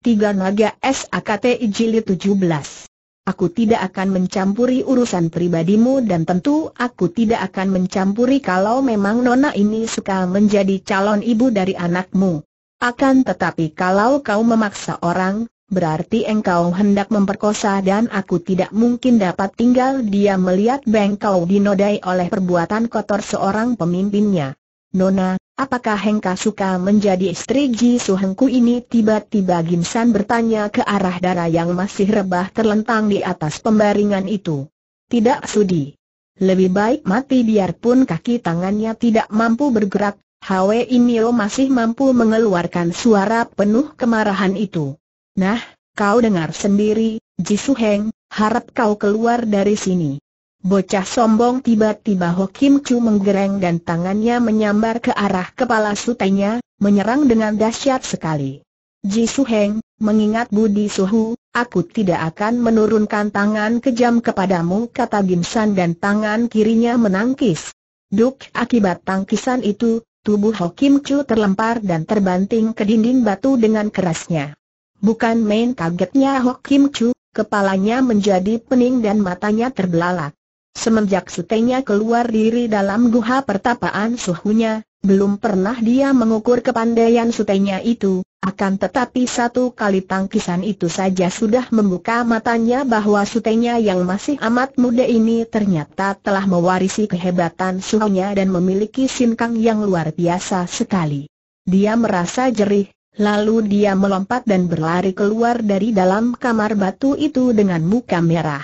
Tiga Naga SAKTI Jilid 17 Aku tidak akan mencampuri urusan pribadimu dan tentu aku tidak akan mencampuri kalau memang Nona ini suka menjadi calon ibu dari anakmu. Akan tetapi kalau kau memaksa orang, berarti engkau hendak memperkosa dan aku tidak mungkin dapat tinggal dia melihat bengkau dinodai oleh perbuatan kotor seorang pemimpinnya. Nona, Apakah Hengka suka menjadi istri Ji Suhengku ini? Tiba-tiba San bertanya ke arah darah yang masih rebah terlentang di atas pembaringan itu. Tidak sudi. Lebih baik mati biarpun kaki tangannya tidak mampu bergerak, Hwe Inio masih mampu mengeluarkan suara penuh kemarahan itu. Nah, kau dengar sendiri, Ji Suheng, harap kau keluar dari sini. Bocah sombong tiba-tiba Kim Chu menggereng dan tangannya menyambar ke arah kepala sutenya, menyerang dengan dahsyat sekali. Ji Su Heng, mengingat budi suhu, aku tidak akan menurunkan tangan kejam kepadamu kata Gimsan dan tangan kirinya menangkis. Duk akibat tangkisan itu, tubuh Kim Chu terlempar dan terbanting ke dinding batu dengan kerasnya. Bukan main kagetnya Kim Chu, kepalanya menjadi pening dan matanya terbelalak. Semenjak setenya keluar diri dalam guha pertapaan suhunya, belum pernah dia mengukur kepandaian sutenya itu, akan tetapi satu kali tangkisan itu saja sudah membuka matanya bahwa sutenya yang masih amat muda ini ternyata telah mewarisi kehebatan suhunya dan memiliki sinkang yang luar biasa sekali. Dia merasa jerih, lalu dia melompat dan berlari keluar dari dalam kamar batu itu dengan muka merah.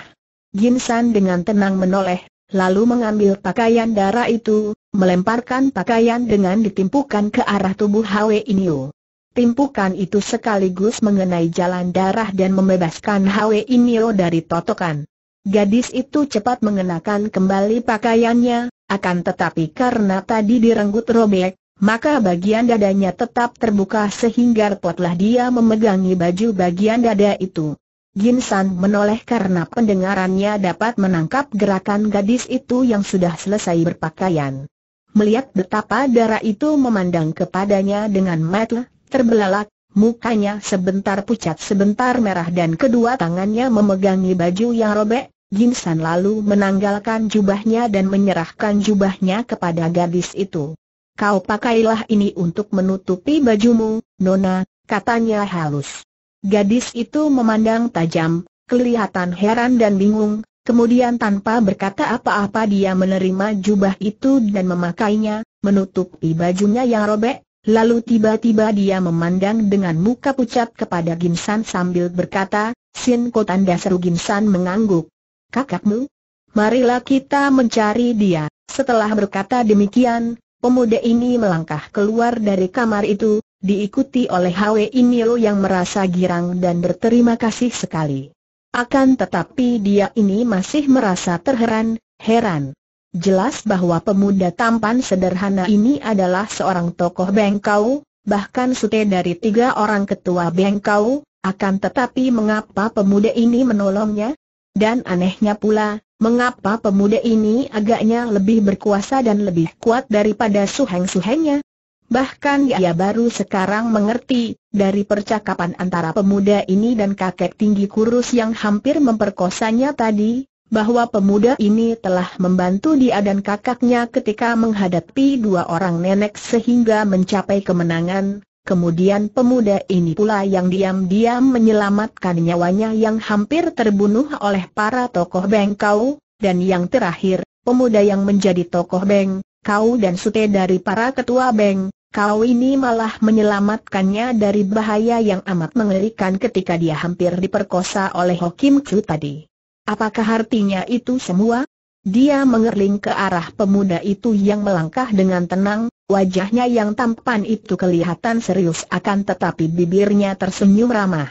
Jin San dengan tenang menoleh, lalu mengambil pakaian darah itu, melemparkan pakaian dengan ditimpukan ke arah tubuh Hwe Inyo. Timpukan itu sekaligus mengenai jalan darah dan membebaskan Hwe Inyo dari totokan. Gadis itu cepat mengenakan kembali pakaiannya, akan tetapi karena tadi direnggut robek, maka bagian dadanya tetap terbuka sehingga potlah dia memegangi baju bagian dada itu. Yin San menoleh karena pendengarannya dapat menangkap gerakan gadis itu yang sudah selesai berpakaian. Melihat betapa darah itu memandang kepadanya dengan mata terbelalak, mukanya sebentar pucat sebentar merah dan kedua tangannya memegangi baju yang robek, Yin San lalu menanggalkan jubahnya dan menyerahkan jubahnya kepada gadis itu. Kau pakailah ini untuk menutupi bajumu, Nona, katanya halus. Gadis itu memandang tajam, kelihatan heran dan bingung, kemudian tanpa berkata apa-apa dia menerima jubah itu dan memakainya, menutupi bajunya yang robek, lalu tiba-tiba dia memandang dengan muka pucat kepada Ginsan sambil berkata, Sin Ko tanda seru Ginsan mengangguk. Kakakmu? Marilah kita mencari dia. Setelah berkata demikian, pemuda ini melangkah keluar dari kamar itu, diikuti oleh Hwe Inyo yang merasa girang dan berterima kasih sekali. Akan tetapi dia ini masih merasa terheran, heran. Jelas bahwa pemuda tampan sederhana ini adalah seorang tokoh bengkau, bahkan sute dari tiga orang ketua bengkau, akan tetapi mengapa pemuda ini menolongnya? Dan anehnya pula, mengapa pemuda ini agaknya lebih berkuasa dan lebih kuat daripada suheng-suhengnya? Bahkan ia baru sekarang mengerti, dari percakapan antara pemuda ini dan kakek tinggi kurus yang hampir memperkosanya tadi, bahwa pemuda ini telah membantu dia dan kakaknya ketika menghadapi dua orang nenek sehingga mencapai kemenangan, kemudian pemuda ini pula yang diam-diam menyelamatkan nyawanya yang hampir terbunuh oleh para tokoh bengkau, dan yang terakhir, pemuda yang menjadi tokoh beng, kau dan sute dari para ketua bank, kau ini malah menyelamatkannya dari bahaya yang amat mengerikan ketika dia hampir diperkosa oleh Hokim Chu tadi. Apakah artinya itu semua? Dia mengerling ke arah pemuda itu yang melangkah dengan tenang, wajahnya yang tampan itu kelihatan serius akan tetapi bibirnya tersenyum ramah.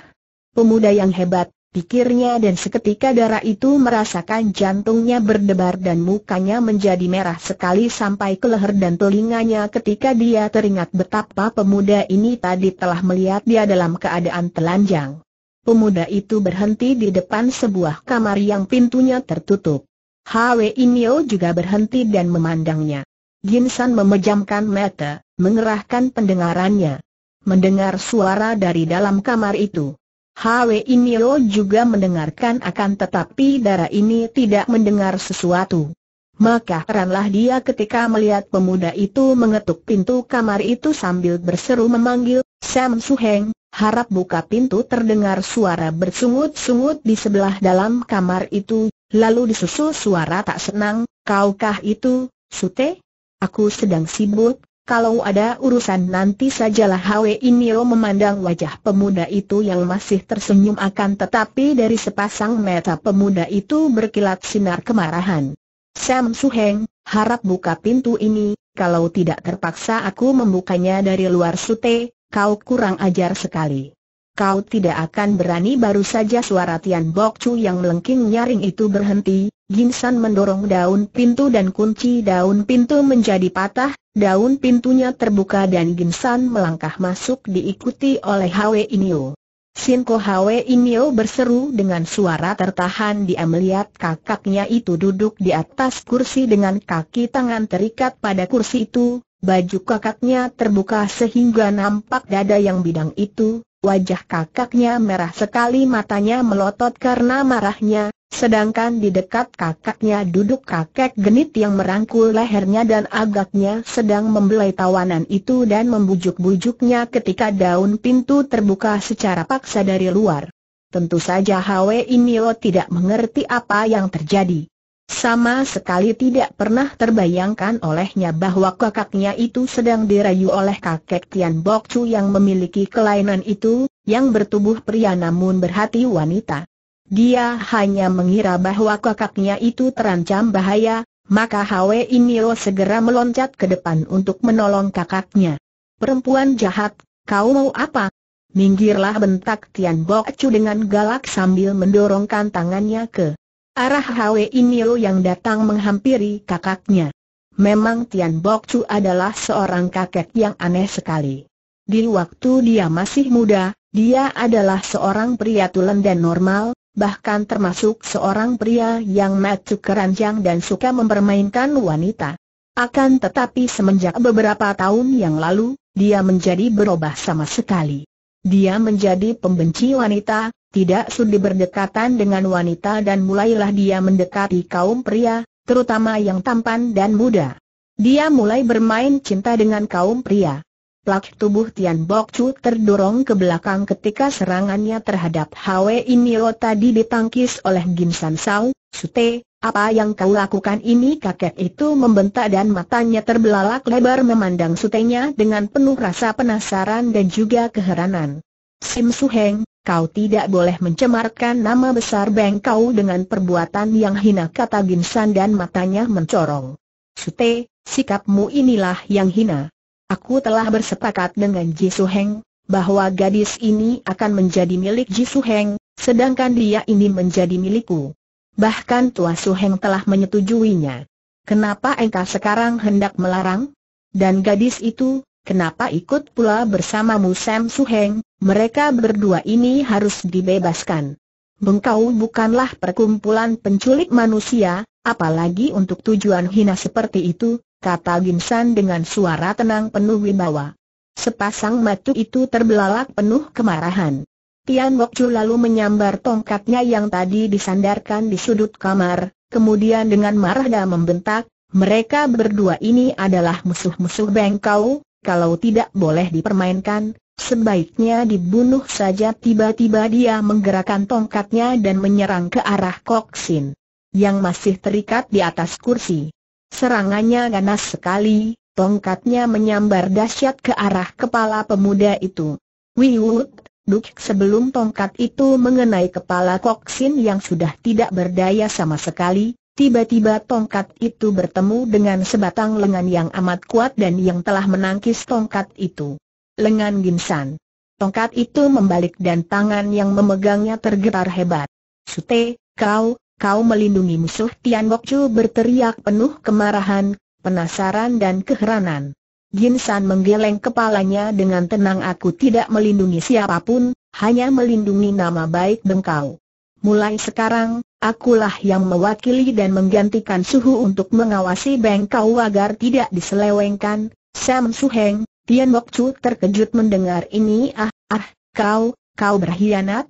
Pemuda yang hebat, pikirnya dan seketika darah itu merasakan jantungnya berdebar dan mukanya menjadi merah sekali sampai ke leher dan telinganya ketika dia teringat betapa pemuda ini tadi telah melihat dia dalam keadaan telanjang. Pemuda itu berhenti di depan sebuah kamar yang pintunya tertutup. Hwe Inyo juga berhenti dan memandangnya. Ginsan memejamkan mata, mengerahkan pendengarannya. Mendengar suara dari dalam kamar itu. Hwe Inio juga mendengarkan akan tetapi darah ini tidak mendengar sesuatu. Maka heranlah dia ketika melihat pemuda itu mengetuk pintu kamar itu sambil berseru memanggil, Sam Suheng, harap buka pintu terdengar suara bersungut-sungut di sebelah dalam kamar itu, lalu disusul suara tak senang, kaukah itu, Sute? Aku sedang sibuk, kalau ada urusan nanti sajalah Hwe Inio memandang wajah pemuda itu yang masih tersenyum akan tetapi dari sepasang mata pemuda itu berkilat sinar kemarahan. Sam Suheng, harap buka pintu ini, kalau tidak terpaksa aku membukanya dari luar sute, kau kurang ajar sekali. Kau tidak akan berani baru saja suara Tian Bok Chu yang melengking nyaring itu berhenti, Ginsan mendorong daun pintu dan kunci daun pintu menjadi patah, daun pintunya terbuka dan Ginsan melangkah masuk diikuti oleh Hwe Inyo. Sinko Hwe Inyo berseru dengan suara tertahan dia melihat kakaknya itu duduk di atas kursi dengan kaki tangan terikat pada kursi itu, baju kakaknya terbuka sehingga nampak dada yang bidang itu, wajah kakaknya merah sekali matanya melotot karena marahnya, Sedangkan di dekat kakaknya duduk kakek genit yang merangkul lehernya dan agaknya sedang membelai tawanan itu dan membujuk-bujuknya ketika daun pintu terbuka secara paksa dari luar. Tentu saja Hwe Inio tidak mengerti apa yang terjadi. Sama sekali tidak pernah terbayangkan olehnya bahwa kakaknya itu sedang dirayu oleh kakek Tian Bok Chu yang memiliki kelainan itu, yang bertubuh pria namun berhati wanita. Dia hanya mengira bahwa kakaknya itu terancam bahaya, maka Hwe Inio segera meloncat ke depan untuk menolong kakaknya. Perempuan jahat, kau mau apa? Minggirlah bentak Tian Bok Chu dengan galak sambil mendorongkan tangannya ke arah Hwe Inio yang datang menghampiri kakaknya. Memang Tian Bok Chu adalah seorang kakek yang aneh sekali. Di waktu dia masih muda, dia adalah seorang pria tulen dan normal, bahkan termasuk seorang pria yang matu keranjang dan suka mempermainkan wanita. Akan tetapi semenjak beberapa tahun yang lalu, dia menjadi berubah sama sekali. Dia menjadi pembenci wanita, tidak sudi berdekatan dengan wanita dan mulailah dia mendekati kaum pria, terutama yang tampan dan muda. Dia mulai bermain cinta dengan kaum pria. Plak tubuh Tian Bok Chu terdorong ke belakang ketika serangannya terhadap Hwe Inio tadi ditangkis oleh Gim San Sao, Sute, apa yang kau lakukan ini kakek itu membentak dan matanya terbelalak lebar memandang sutenya dengan penuh rasa penasaran dan juga keheranan. Sim Su Heng, kau tidak boleh mencemarkan nama besar Beng kau dengan perbuatan yang hina kata Gim San dan matanya mencorong. Sute, sikapmu inilah yang hina. Aku telah bersepakat dengan Ji Heng, bahwa gadis ini akan menjadi milik Ji Heng, sedangkan dia ini menjadi milikku. Bahkan Tua Suheng telah menyetujuinya. Kenapa engkau sekarang hendak melarang? Dan gadis itu, kenapa ikut pula bersamamu Sam Suheng, mereka berdua ini harus dibebaskan. Bengkau bukanlah perkumpulan penculik manusia, apalagi untuk tujuan hina seperti itu, kata Gimsan dengan suara tenang penuh wibawa. Sepasang mata itu terbelalak penuh kemarahan. Tian Bokju lalu menyambar tongkatnya yang tadi disandarkan di sudut kamar, kemudian dengan marah dan membentak, mereka berdua ini adalah musuh-musuh bengkau, kalau tidak boleh dipermainkan, sebaiknya dibunuh saja tiba-tiba dia menggerakkan tongkatnya dan menyerang ke arah Koksin yang masih terikat di atas kursi. Serangannya ganas sekali, tongkatnya menyambar dahsyat ke arah kepala pemuda itu. Wiwut, duk sebelum tongkat itu mengenai kepala Koksin yang sudah tidak berdaya sama sekali, tiba-tiba tongkat itu bertemu dengan sebatang lengan yang amat kuat dan yang telah menangkis tongkat itu. Lengan Ginsan. Tongkat itu membalik dan tangan yang memegangnya tergetar hebat. Sute, kau, kau melindungi musuh Tian Chu berteriak penuh kemarahan, penasaran dan keheranan. Jin San menggeleng kepalanya dengan tenang aku tidak melindungi siapapun, hanya melindungi nama baik dengkau. Mulai sekarang, akulah yang mewakili dan menggantikan suhu untuk mengawasi bengkau agar tidak diselewengkan. Sam Su Heng, Tian Bok Chu terkejut mendengar ini ah, ah, kau, kau berkhianat,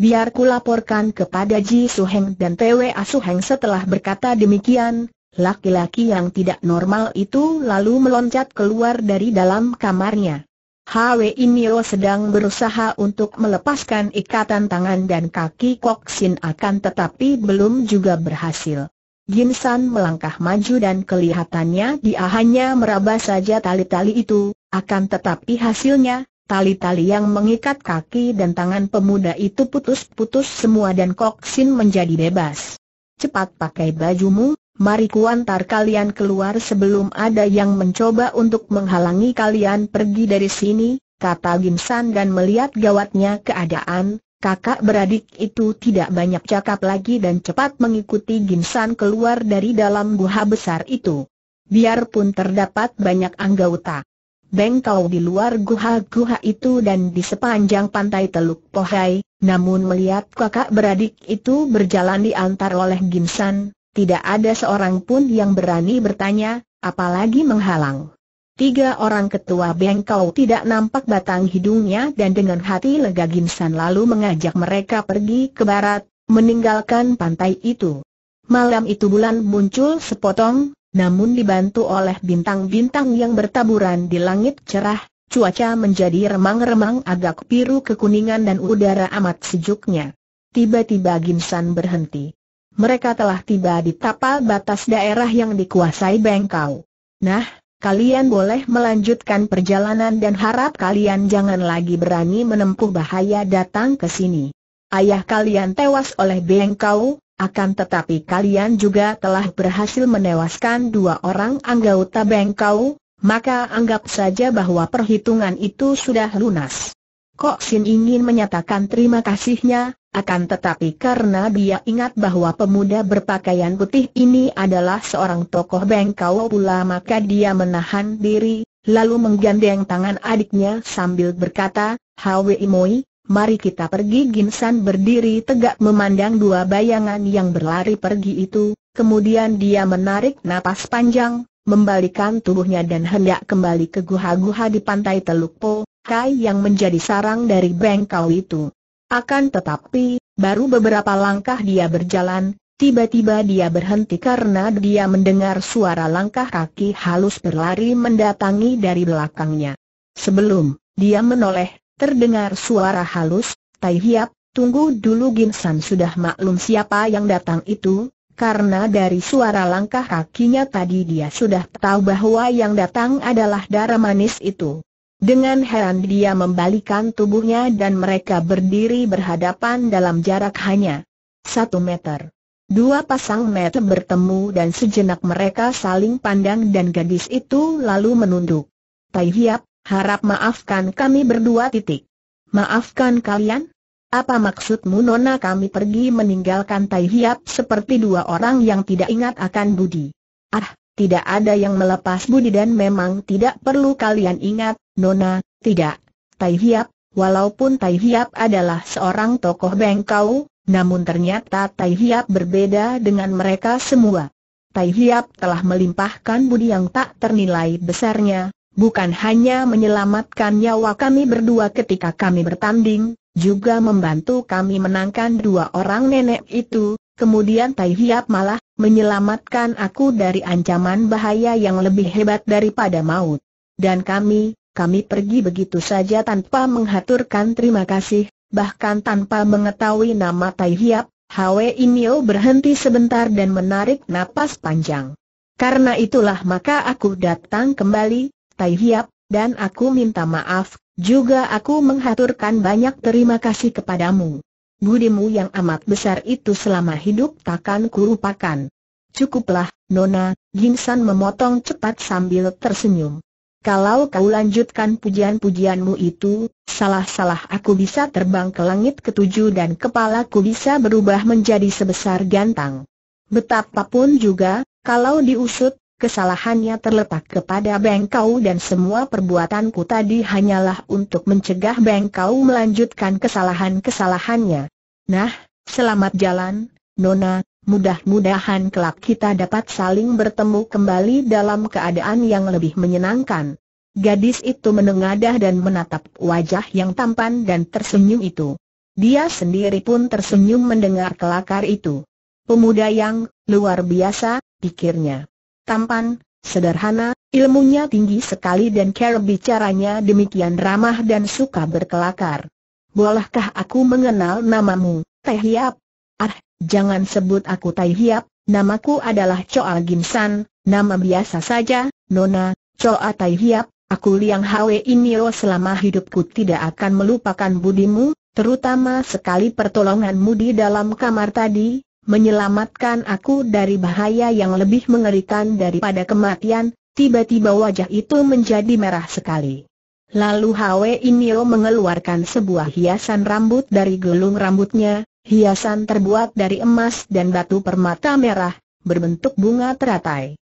biar ku laporkan kepada Ji Suheng dan PWA Suheng setelah berkata demikian, laki-laki yang tidak normal itu lalu meloncat keluar dari dalam kamarnya. Hwi Inyo sedang berusaha untuk melepaskan ikatan tangan dan kaki Kok Sin akan tetapi belum juga berhasil. Jin San melangkah maju dan kelihatannya dia hanya meraba saja tali-tali itu, akan tetapi hasilnya, Tali-tali yang mengikat kaki dan tangan pemuda itu putus-putus semua dan Koksin menjadi bebas. Cepat pakai bajumu, mari kuantar kalian keluar sebelum ada yang mencoba untuk menghalangi kalian pergi dari sini, kata Gimsan dan melihat gawatnya keadaan, Kakak beradik itu tidak banyak cakap lagi dan cepat mengikuti Gimsan keluar dari dalam buha besar itu. Biarpun terdapat banyak anggota bengkau di luar guha-guha itu dan di sepanjang pantai Teluk Pohai, namun melihat kakak beradik itu berjalan diantar oleh Gimsan, tidak ada seorang pun yang berani bertanya, apalagi menghalang. Tiga orang ketua bengkau tidak nampak batang hidungnya dan dengan hati lega Gimsan lalu mengajak mereka pergi ke barat, meninggalkan pantai itu. Malam itu bulan muncul sepotong, namun dibantu oleh bintang-bintang yang bertaburan di langit cerah, cuaca menjadi remang-remang agak biru kekuningan dan udara amat sejuknya. Tiba-tiba Ginsan berhenti. Mereka telah tiba di tapal batas daerah yang dikuasai Bengkau. Nah, kalian boleh melanjutkan perjalanan dan harap kalian jangan lagi berani menempuh bahaya datang ke sini. Ayah kalian tewas oleh Bengkau, akan tetapi kalian juga telah berhasil menewaskan dua orang anggota bengkau, maka anggap saja bahwa perhitungan itu sudah lunas. Kok Sin ingin menyatakan terima kasihnya, akan tetapi karena dia ingat bahwa pemuda berpakaian putih ini adalah seorang tokoh bengkau pula maka dia menahan diri, lalu menggandeng tangan adiknya sambil berkata, Hwi Moi, mari kita pergi Ginsan berdiri tegak memandang dua bayangan yang berlari pergi itu, kemudian dia menarik napas panjang, membalikan tubuhnya dan hendak kembali ke guha-guha di pantai Teluk Po, Kai yang menjadi sarang dari bengkau itu. Akan tetapi, baru beberapa langkah dia berjalan, Tiba-tiba dia berhenti karena dia mendengar suara langkah kaki halus berlari mendatangi dari belakangnya. Sebelum dia menoleh, Terdengar suara halus, Tai Hiap, tunggu dulu Ginsan sudah maklum siapa yang datang itu, karena dari suara langkah kakinya tadi dia sudah tahu bahwa yang datang adalah darah manis itu. Dengan heran dia membalikan tubuhnya dan mereka berdiri berhadapan dalam jarak hanya satu meter. Dua pasang mata bertemu dan sejenak mereka saling pandang dan gadis itu lalu menunduk. Tai Hiap, Harap maafkan kami berdua titik. Maafkan kalian? Apa maksudmu Nona kami pergi meninggalkan Tai Hiap seperti dua orang yang tidak ingat akan budi? Ah, tidak ada yang melepas budi dan memang tidak perlu kalian ingat, Nona, tidak. Tai Hiap, walaupun Tai Hiap adalah seorang tokoh bengkau, namun ternyata Tai Hiap berbeda dengan mereka semua. Tai Hiap telah melimpahkan budi yang tak ternilai besarnya, bukan hanya menyelamatkan nyawa kami berdua ketika kami bertanding, juga membantu kami menangkan dua orang nenek itu, kemudian Tai Hiap malah menyelamatkan aku dari ancaman bahaya yang lebih hebat daripada maut. Dan kami, kami pergi begitu saja tanpa menghaturkan terima kasih, bahkan tanpa mengetahui nama Tai Hiap, Hwe Inyo berhenti sebentar dan menarik napas panjang. Karena itulah maka aku datang kembali, Tai Hiap, dan aku minta maaf, juga aku menghaturkan banyak terima kasih kepadamu. Budimu yang amat besar itu selama hidup takkan kurupakan. Cukuplah, Nona, Ginsan memotong cepat sambil tersenyum. Kalau kau lanjutkan pujian-pujianmu itu, salah-salah aku bisa terbang ke langit ketujuh dan kepalaku bisa berubah menjadi sebesar gantang. Betapapun juga, kalau diusut, Kesalahannya terletak kepada Bengkau dan semua perbuatanku tadi hanyalah untuk mencegah Bengkau melanjutkan kesalahan-kesalahannya. Nah, selamat jalan, Nona, mudah-mudahan kelak kita dapat saling bertemu kembali dalam keadaan yang lebih menyenangkan. Gadis itu menengadah dan menatap wajah yang tampan dan tersenyum itu. Dia sendiri pun tersenyum mendengar kelakar itu. Pemuda yang luar biasa, pikirnya tampan, sederhana, ilmunya tinggi sekali dan cara bicaranya demikian ramah dan suka berkelakar. Bolehkah aku mengenal namamu, Teh Hiap? Ah, jangan sebut aku Tai Hiap, namaku adalah Choa Gimsan, nama biasa saja, Nona, Choa Tai Hiap, aku Liang Hwe Inio selama hidupku tidak akan melupakan budimu, terutama sekali pertolonganmu di dalam kamar tadi, menyelamatkan aku dari bahaya yang lebih mengerikan daripada kematian, tiba-tiba wajah itu menjadi merah sekali. Lalu Hwe Inio mengeluarkan sebuah hiasan rambut dari gelung rambutnya, hiasan terbuat dari emas dan batu permata merah, berbentuk bunga teratai.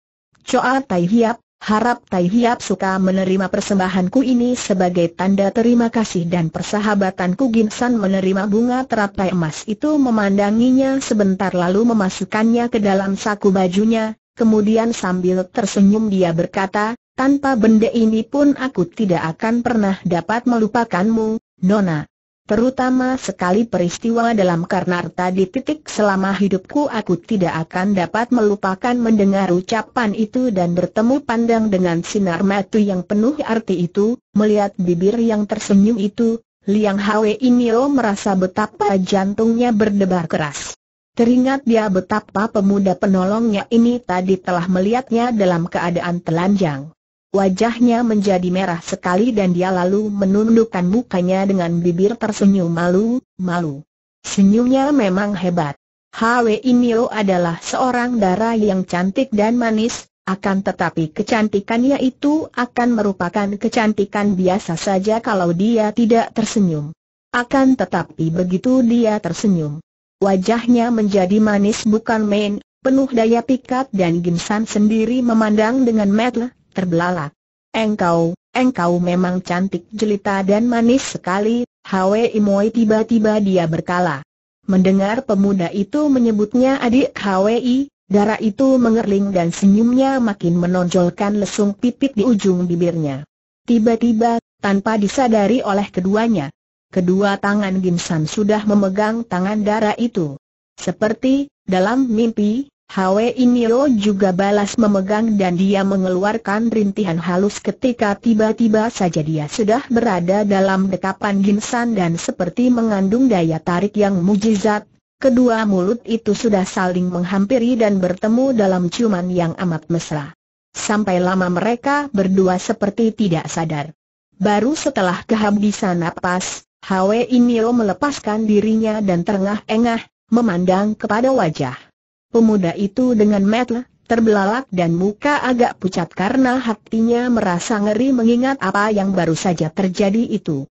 Coa Tai Hiap, Harap Tai Hiap suka menerima persembahanku ini sebagai tanda terima kasih dan persahabatanku Ginsan menerima bunga teratai emas itu memandanginya sebentar lalu memasukkannya ke dalam saku bajunya, kemudian sambil tersenyum dia berkata, tanpa benda ini pun aku tidak akan pernah dapat melupakanmu, Nona. Terutama sekali peristiwa dalam Karnarta di titik selama hidupku aku tidak akan dapat melupakan mendengar ucapan itu dan bertemu pandang dengan sinar mata yang penuh arti itu, melihat bibir yang tersenyum itu, Liang Hwe Inio merasa betapa jantungnya berdebar keras. Teringat dia betapa pemuda penolongnya ini tadi telah melihatnya dalam keadaan telanjang. Wajahnya menjadi merah sekali dan dia lalu menundukkan mukanya dengan bibir tersenyum malu, malu. Senyumnya memang hebat. Hwe Inio adalah seorang darah yang cantik dan manis, akan tetapi kecantikannya itu akan merupakan kecantikan biasa saja kalau dia tidak tersenyum. Akan tetapi begitu dia tersenyum, wajahnya menjadi manis bukan main, penuh daya pikat dan Gimsan sendiri memandang dengan mata terbelalak. Engkau, engkau memang cantik jelita dan manis sekali, Hwe Imoi tiba-tiba dia berkala. Mendengar pemuda itu menyebutnya adik I, darah itu mengerling dan senyumnya makin menonjolkan lesung pipit di ujung bibirnya. Tiba-tiba, tanpa disadari oleh keduanya, kedua tangan Gimsan sudah memegang tangan darah itu. Seperti, dalam mimpi, Hwe Inyo juga balas memegang dan dia mengeluarkan rintihan halus ketika tiba-tiba saja dia sudah berada dalam dekapan ginsan dan seperti mengandung daya tarik yang mujizat. Kedua mulut itu sudah saling menghampiri dan bertemu dalam ciuman yang amat mesra. Sampai lama mereka berdua seperti tidak sadar. Baru setelah kehabisan napas, Hwe Inyo melepaskan dirinya dan terengah-engah, memandang kepada wajah Pemuda itu dengan metel, terbelalak dan muka agak pucat karena hatinya merasa ngeri mengingat apa yang baru saja terjadi itu.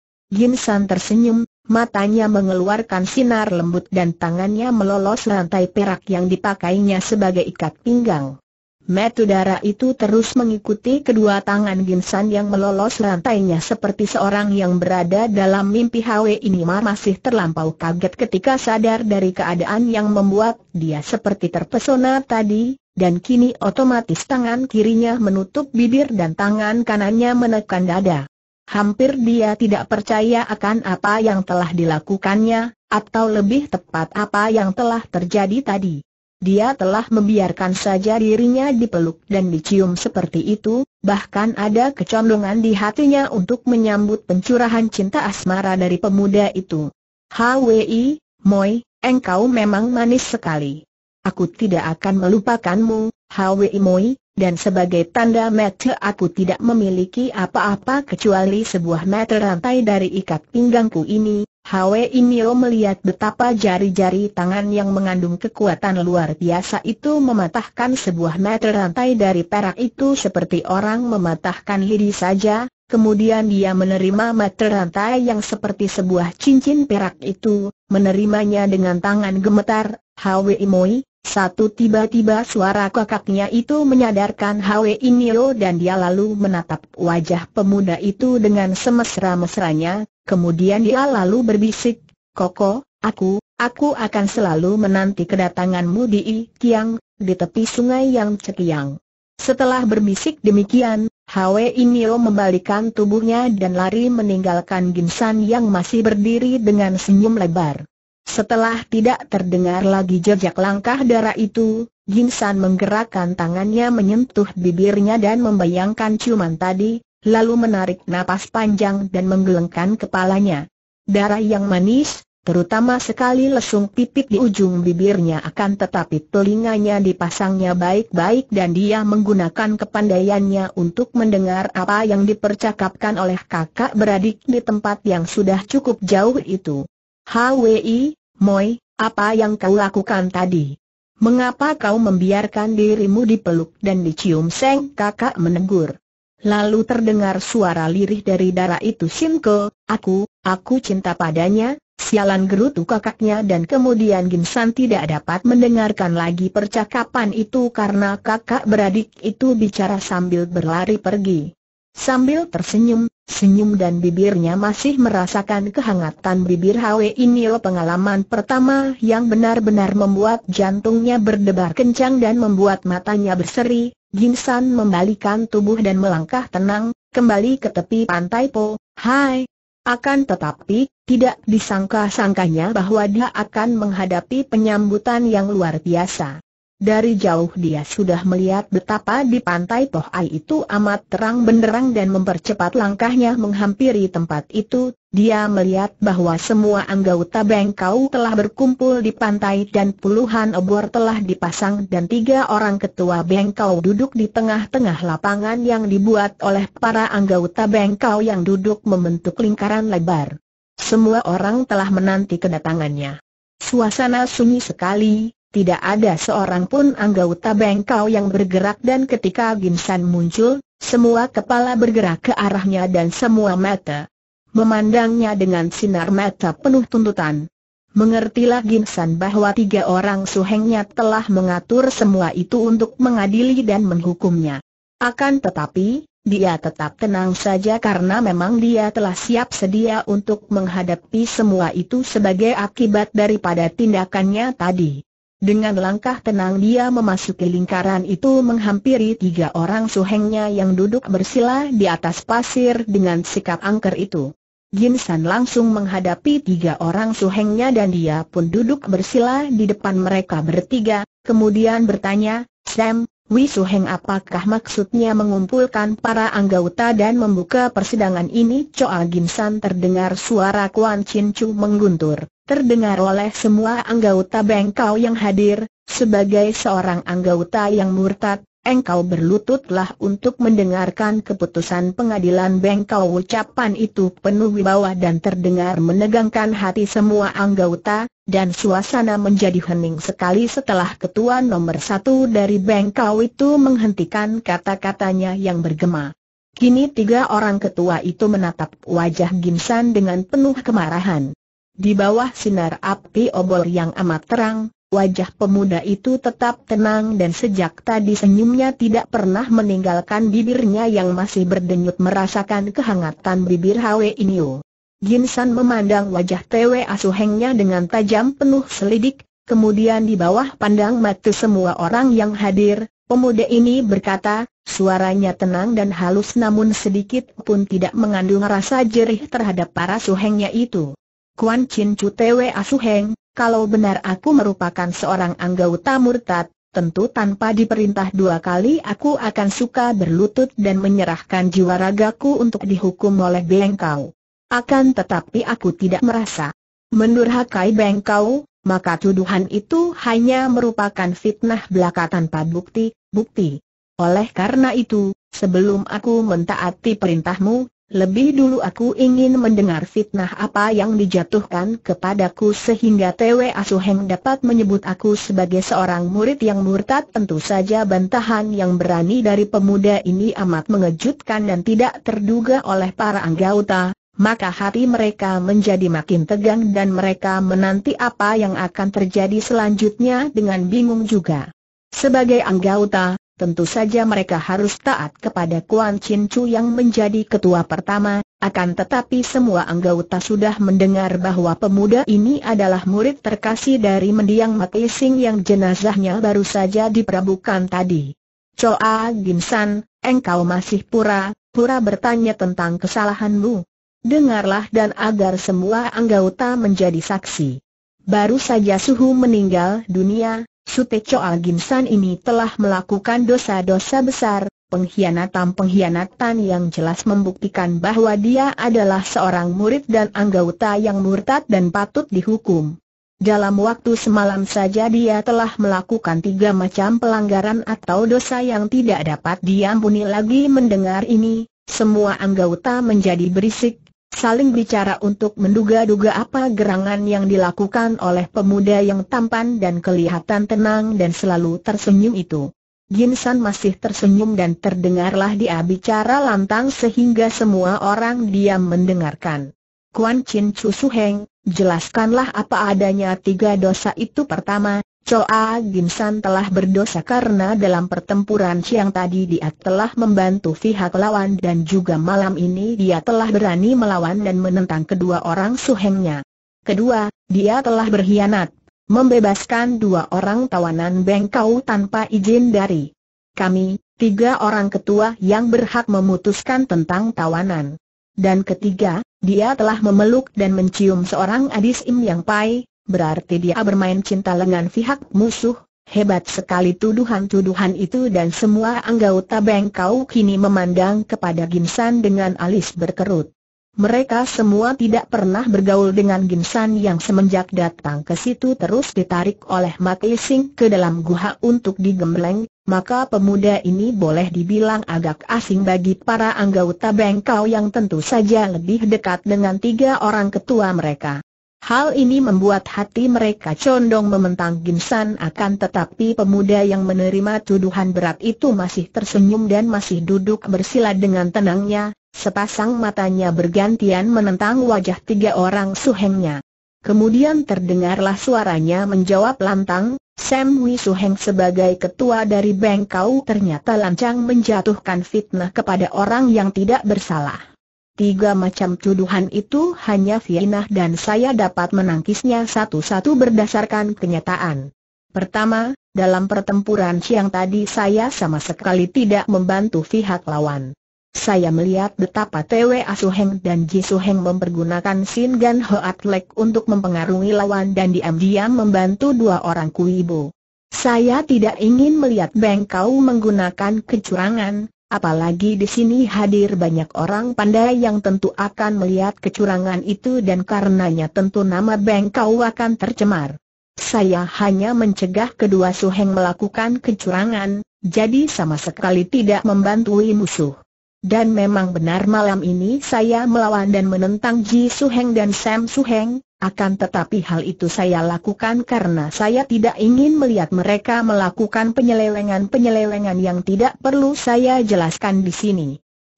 San tersenyum, matanya mengeluarkan sinar lembut dan tangannya melolos rantai perak yang dipakainya sebagai ikat pinggang. Metu darah itu terus mengikuti kedua tangan Ginsan yang melolos rantainya seperti seorang yang berada dalam mimpi Hwe ini masih terlampau kaget ketika sadar dari keadaan yang membuat dia seperti terpesona tadi, dan kini otomatis tangan kirinya menutup bibir dan tangan kanannya menekan dada. Hampir dia tidak percaya akan apa yang telah dilakukannya, atau lebih tepat apa yang telah terjadi tadi dia telah membiarkan saja dirinya dipeluk dan dicium seperti itu, bahkan ada kecondongan di hatinya untuk menyambut pencurahan cinta asmara dari pemuda itu. Hwi, Moi, engkau memang manis sekali. Aku tidak akan melupakanmu, Hwi Moi, dan sebagai tanda mata aku tidak memiliki apa-apa kecuali sebuah mata rantai dari ikat pinggangku ini, Hwe Inyo melihat betapa jari-jari tangan yang mengandung kekuatan luar biasa itu mematahkan sebuah meter rantai dari perak itu seperti orang mematahkan lidi saja, kemudian dia menerima meter rantai yang seperti sebuah cincin perak itu, menerimanya dengan tangan gemetar, Hwe Imoi, satu tiba-tiba suara kakaknya itu menyadarkan Hwe Inyo dan dia lalu menatap wajah pemuda itu dengan semesra-mesranya, kemudian dia lalu berbisik, Koko, aku, aku akan selalu menanti kedatanganmu di I Kiang, di tepi sungai yang cekiang. Setelah berbisik demikian, Hwe Inyo membalikan tubuhnya dan lari meninggalkan Ginsan yang masih berdiri dengan senyum lebar. Setelah tidak terdengar lagi jejak langkah darah itu, Jin San menggerakkan tangannya menyentuh bibirnya dan membayangkan ciuman tadi, lalu menarik napas panjang dan menggelengkan kepalanya. Darah yang manis, terutama sekali lesung pipit di ujung bibirnya akan tetapi telinganya dipasangnya baik-baik dan dia menggunakan kepandaiannya untuk mendengar apa yang dipercakapkan oleh kakak beradik di tempat yang sudah cukup jauh itu. HWI, Moi, apa yang kau lakukan tadi? Mengapa kau membiarkan dirimu dipeluk dan dicium Seng kakak menegur? Lalu terdengar suara lirih dari darah itu "Simke, aku, aku cinta padanya, sialan gerutu kakaknya dan kemudian Ginsan tidak dapat mendengarkan lagi percakapan itu karena kakak beradik itu bicara sambil berlari pergi. Sambil tersenyum, senyum dan bibirnya masih merasakan kehangatan bibir Hwe ini pengalaman pertama yang benar-benar membuat jantungnya berdebar kencang dan membuat matanya berseri, Ginsan membalikan tubuh dan melangkah tenang, kembali ke tepi pantai Po, hai. Akan tetapi, tidak disangka-sangkanya bahwa dia akan menghadapi penyambutan yang luar biasa. Dari jauh dia sudah melihat betapa di pantai Tohai itu amat terang benderang dan mempercepat langkahnya menghampiri tempat itu. Dia melihat bahwa semua anggota bengkau telah berkumpul di pantai dan puluhan obor telah dipasang dan tiga orang ketua bengkau duduk di tengah-tengah lapangan yang dibuat oleh para anggota bengkau yang duduk membentuk lingkaran lebar. Semua orang telah menanti kedatangannya. Suasana sunyi sekali, tidak ada seorang pun anggota bengkau yang bergerak dan ketika Ginsan muncul, semua kepala bergerak ke arahnya dan semua mata memandangnya dengan sinar mata penuh tuntutan. Mengertilah Ginsan bahwa tiga orang suhengnya telah mengatur semua itu untuk mengadili dan menghukumnya. Akan tetapi, dia tetap tenang saja karena memang dia telah siap sedia untuk menghadapi semua itu sebagai akibat daripada tindakannya tadi. Dengan langkah tenang dia memasuki lingkaran itu menghampiri tiga orang suhengnya yang duduk bersila di atas pasir dengan sikap angker itu. Jin San langsung menghadapi tiga orang suhengnya dan dia pun duduk bersila di depan mereka bertiga, kemudian bertanya, Sam, heng, apakah maksudnya mengumpulkan para anggota dan membuka persidangan ini? Choa San terdengar suara Kuan Chin Chu mengguntur, terdengar oleh semua anggota bengkau yang hadir, sebagai seorang anggota yang murtad, engkau berlututlah untuk mendengarkan keputusan pengadilan bengkau ucapan itu penuh wibawa dan terdengar menegangkan hati semua anggota, dan suasana menjadi hening sekali setelah ketua nomor satu dari bengkau itu menghentikan kata-katanya yang bergema. Kini tiga orang ketua itu menatap wajah Gimsan dengan penuh kemarahan. Di bawah sinar api obor yang amat terang, Wajah pemuda itu tetap tenang dan sejak tadi senyumnya tidak pernah meninggalkan bibirnya yang masih berdenyut merasakan kehangatan bibir Hwe Inio. Jinsan memandang wajah Twe Asuhengnya dengan tajam penuh selidik, kemudian di bawah pandang mata semua orang yang hadir, pemuda ini berkata, suaranya tenang dan halus namun sedikit pun tidak mengandung rasa jerih terhadap para suhengnya itu. Kuan Chin Chu Twe Asuheng, kalau benar aku merupakan seorang anggota murtad, tentu tanpa diperintah dua kali aku akan suka berlutut dan menyerahkan jiwa ragaku untuk dihukum oleh Bengkau. Akan tetapi aku tidak merasa mendurhakai Bengkau, maka tuduhan itu hanya merupakan fitnah belaka tanpa bukti, bukti. Oleh karena itu, sebelum aku mentaati perintahmu, lebih dulu aku ingin mendengar fitnah apa yang dijatuhkan kepadaku sehingga TW Asuheng dapat menyebut aku sebagai seorang murid yang murtad tentu saja bantahan yang berani dari pemuda ini amat mengejutkan dan tidak terduga oleh para anggota, maka hati mereka menjadi makin tegang dan mereka menanti apa yang akan terjadi selanjutnya dengan bingung juga. Sebagai anggota, tentu saja mereka harus taat kepada Kuan Chin Chu yang menjadi ketua pertama, akan tetapi semua anggota sudah mendengar bahwa pemuda ini adalah murid terkasih dari mendiang Mak Sing yang jenazahnya baru saja diperabukan tadi. Choa Gimsan, engkau masih pura-pura bertanya tentang kesalahanmu. Dengarlah dan agar semua anggota menjadi saksi. Baru saja Suhu meninggal dunia, Suteco Alginsan ini telah melakukan dosa-dosa besar, pengkhianatan-pengkhianatan yang jelas membuktikan bahwa dia adalah seorang murid dan anggota yang murtad dan patut dihukum. Dalam waktu semalam saja dia telah melakukan tiga macam pelanggaran atau dosa yang tidak dapat diampuni lagi mendengar ini, semua anggota menjadi berisik, saling bicara untuk menduga-duga apa gerangan yang dilakukan oleh pemuda yang tampan dan kelihatan tenang dan selalu tersenyum itu. Ginsan masih tersenyum dan terdengarlah dia bicara lantang sehingga semua orang diam mendengarkan. Kuan Chin Chu Su Heng, jelaskanlah apa adanya tiga dosa itu pertama, Choa Gimsan telah berdosa karena dalam pertempuran siang tadi dia telah membantu pihak lawan dan juga malam ini dia telah berani melawan dan menentang kedua orang suhengnya. Kedua, dia telah berkhianat, membebaskan dua orang tawanan Bengkau tanpa izin dari kami, tiga orang ketua yang berhak memutuskan tentang tawanan. Dan ketiga, dia telah memeluk dan mencium seorang Adis Im Yang Pai, Berarti dia bermain cinta lengan pihak musuh, hebat sekali tuduhan-tuduhan itu dan semua anggota bengkau kini memandang kepada Ginsan dengan alis berkerut. Mereka semua tidak pernah bergaul dengan Ginsan yang semenjak datang ke situ terus ditarik oleh Mati Sing ke dalam guha untuk digembleng, maka pemuda ini boleh dibilang agak asing bagi para anggota bengkau yang tentu saja lebih dekat dengan tiga orang ketua mereka. Hal ini membuat hati mereka condong mementang Ginsan akan tetapi pemuda yang menerima tuduhan berat itu masih tersenyum dan masih duduk bersila dengan tenangnya, sepasang matanya bergantian menentang wajah tiga orang suhengnya. Kemudian terdengarlah suaranya menjawab lantang, Sam Suheng sebagai ketua dari Bengkau ternyata lancang menjatuhkan fitnah kepada orang yang tidak bersalah. Tiga macam tuduhan itu hanya fitnah dan saya dapat menangkisnya satu-satu berdasarkan kenyataan. Pertama, dalam pertempuran siang tadi saya sama sekali tidak membantu pihak lawan. Saya melihat betapa TW Asuheng dan Ji Jisuheng mempergunakan Sin Gan Hoatlek Lek untuk mempengaruhi lawan dan diam-diam membantu dua orang kuibu. Saya tidak ingin melihat Beng Kau menggunakan kecurangan, Apalagi di sini hadir banyak orang pandai yang tentu akan melihat kecurangan itu dan karenanya tentu nama Bengkau akan tercemar. Saya hanya mencegah kedua suheng melakukan kecurangan, jadi sama sekali tidak membantui musuh. Dan memang benar malam ini saya melawan dan menentang Ji Suheng dan Sam Suheng, akan tetapi hal itu saya lakukan karena saya tidak ingin melihat mereka melakukan penyelewengan-penyelewengan yang tidak perlu saya jelaskan di sini.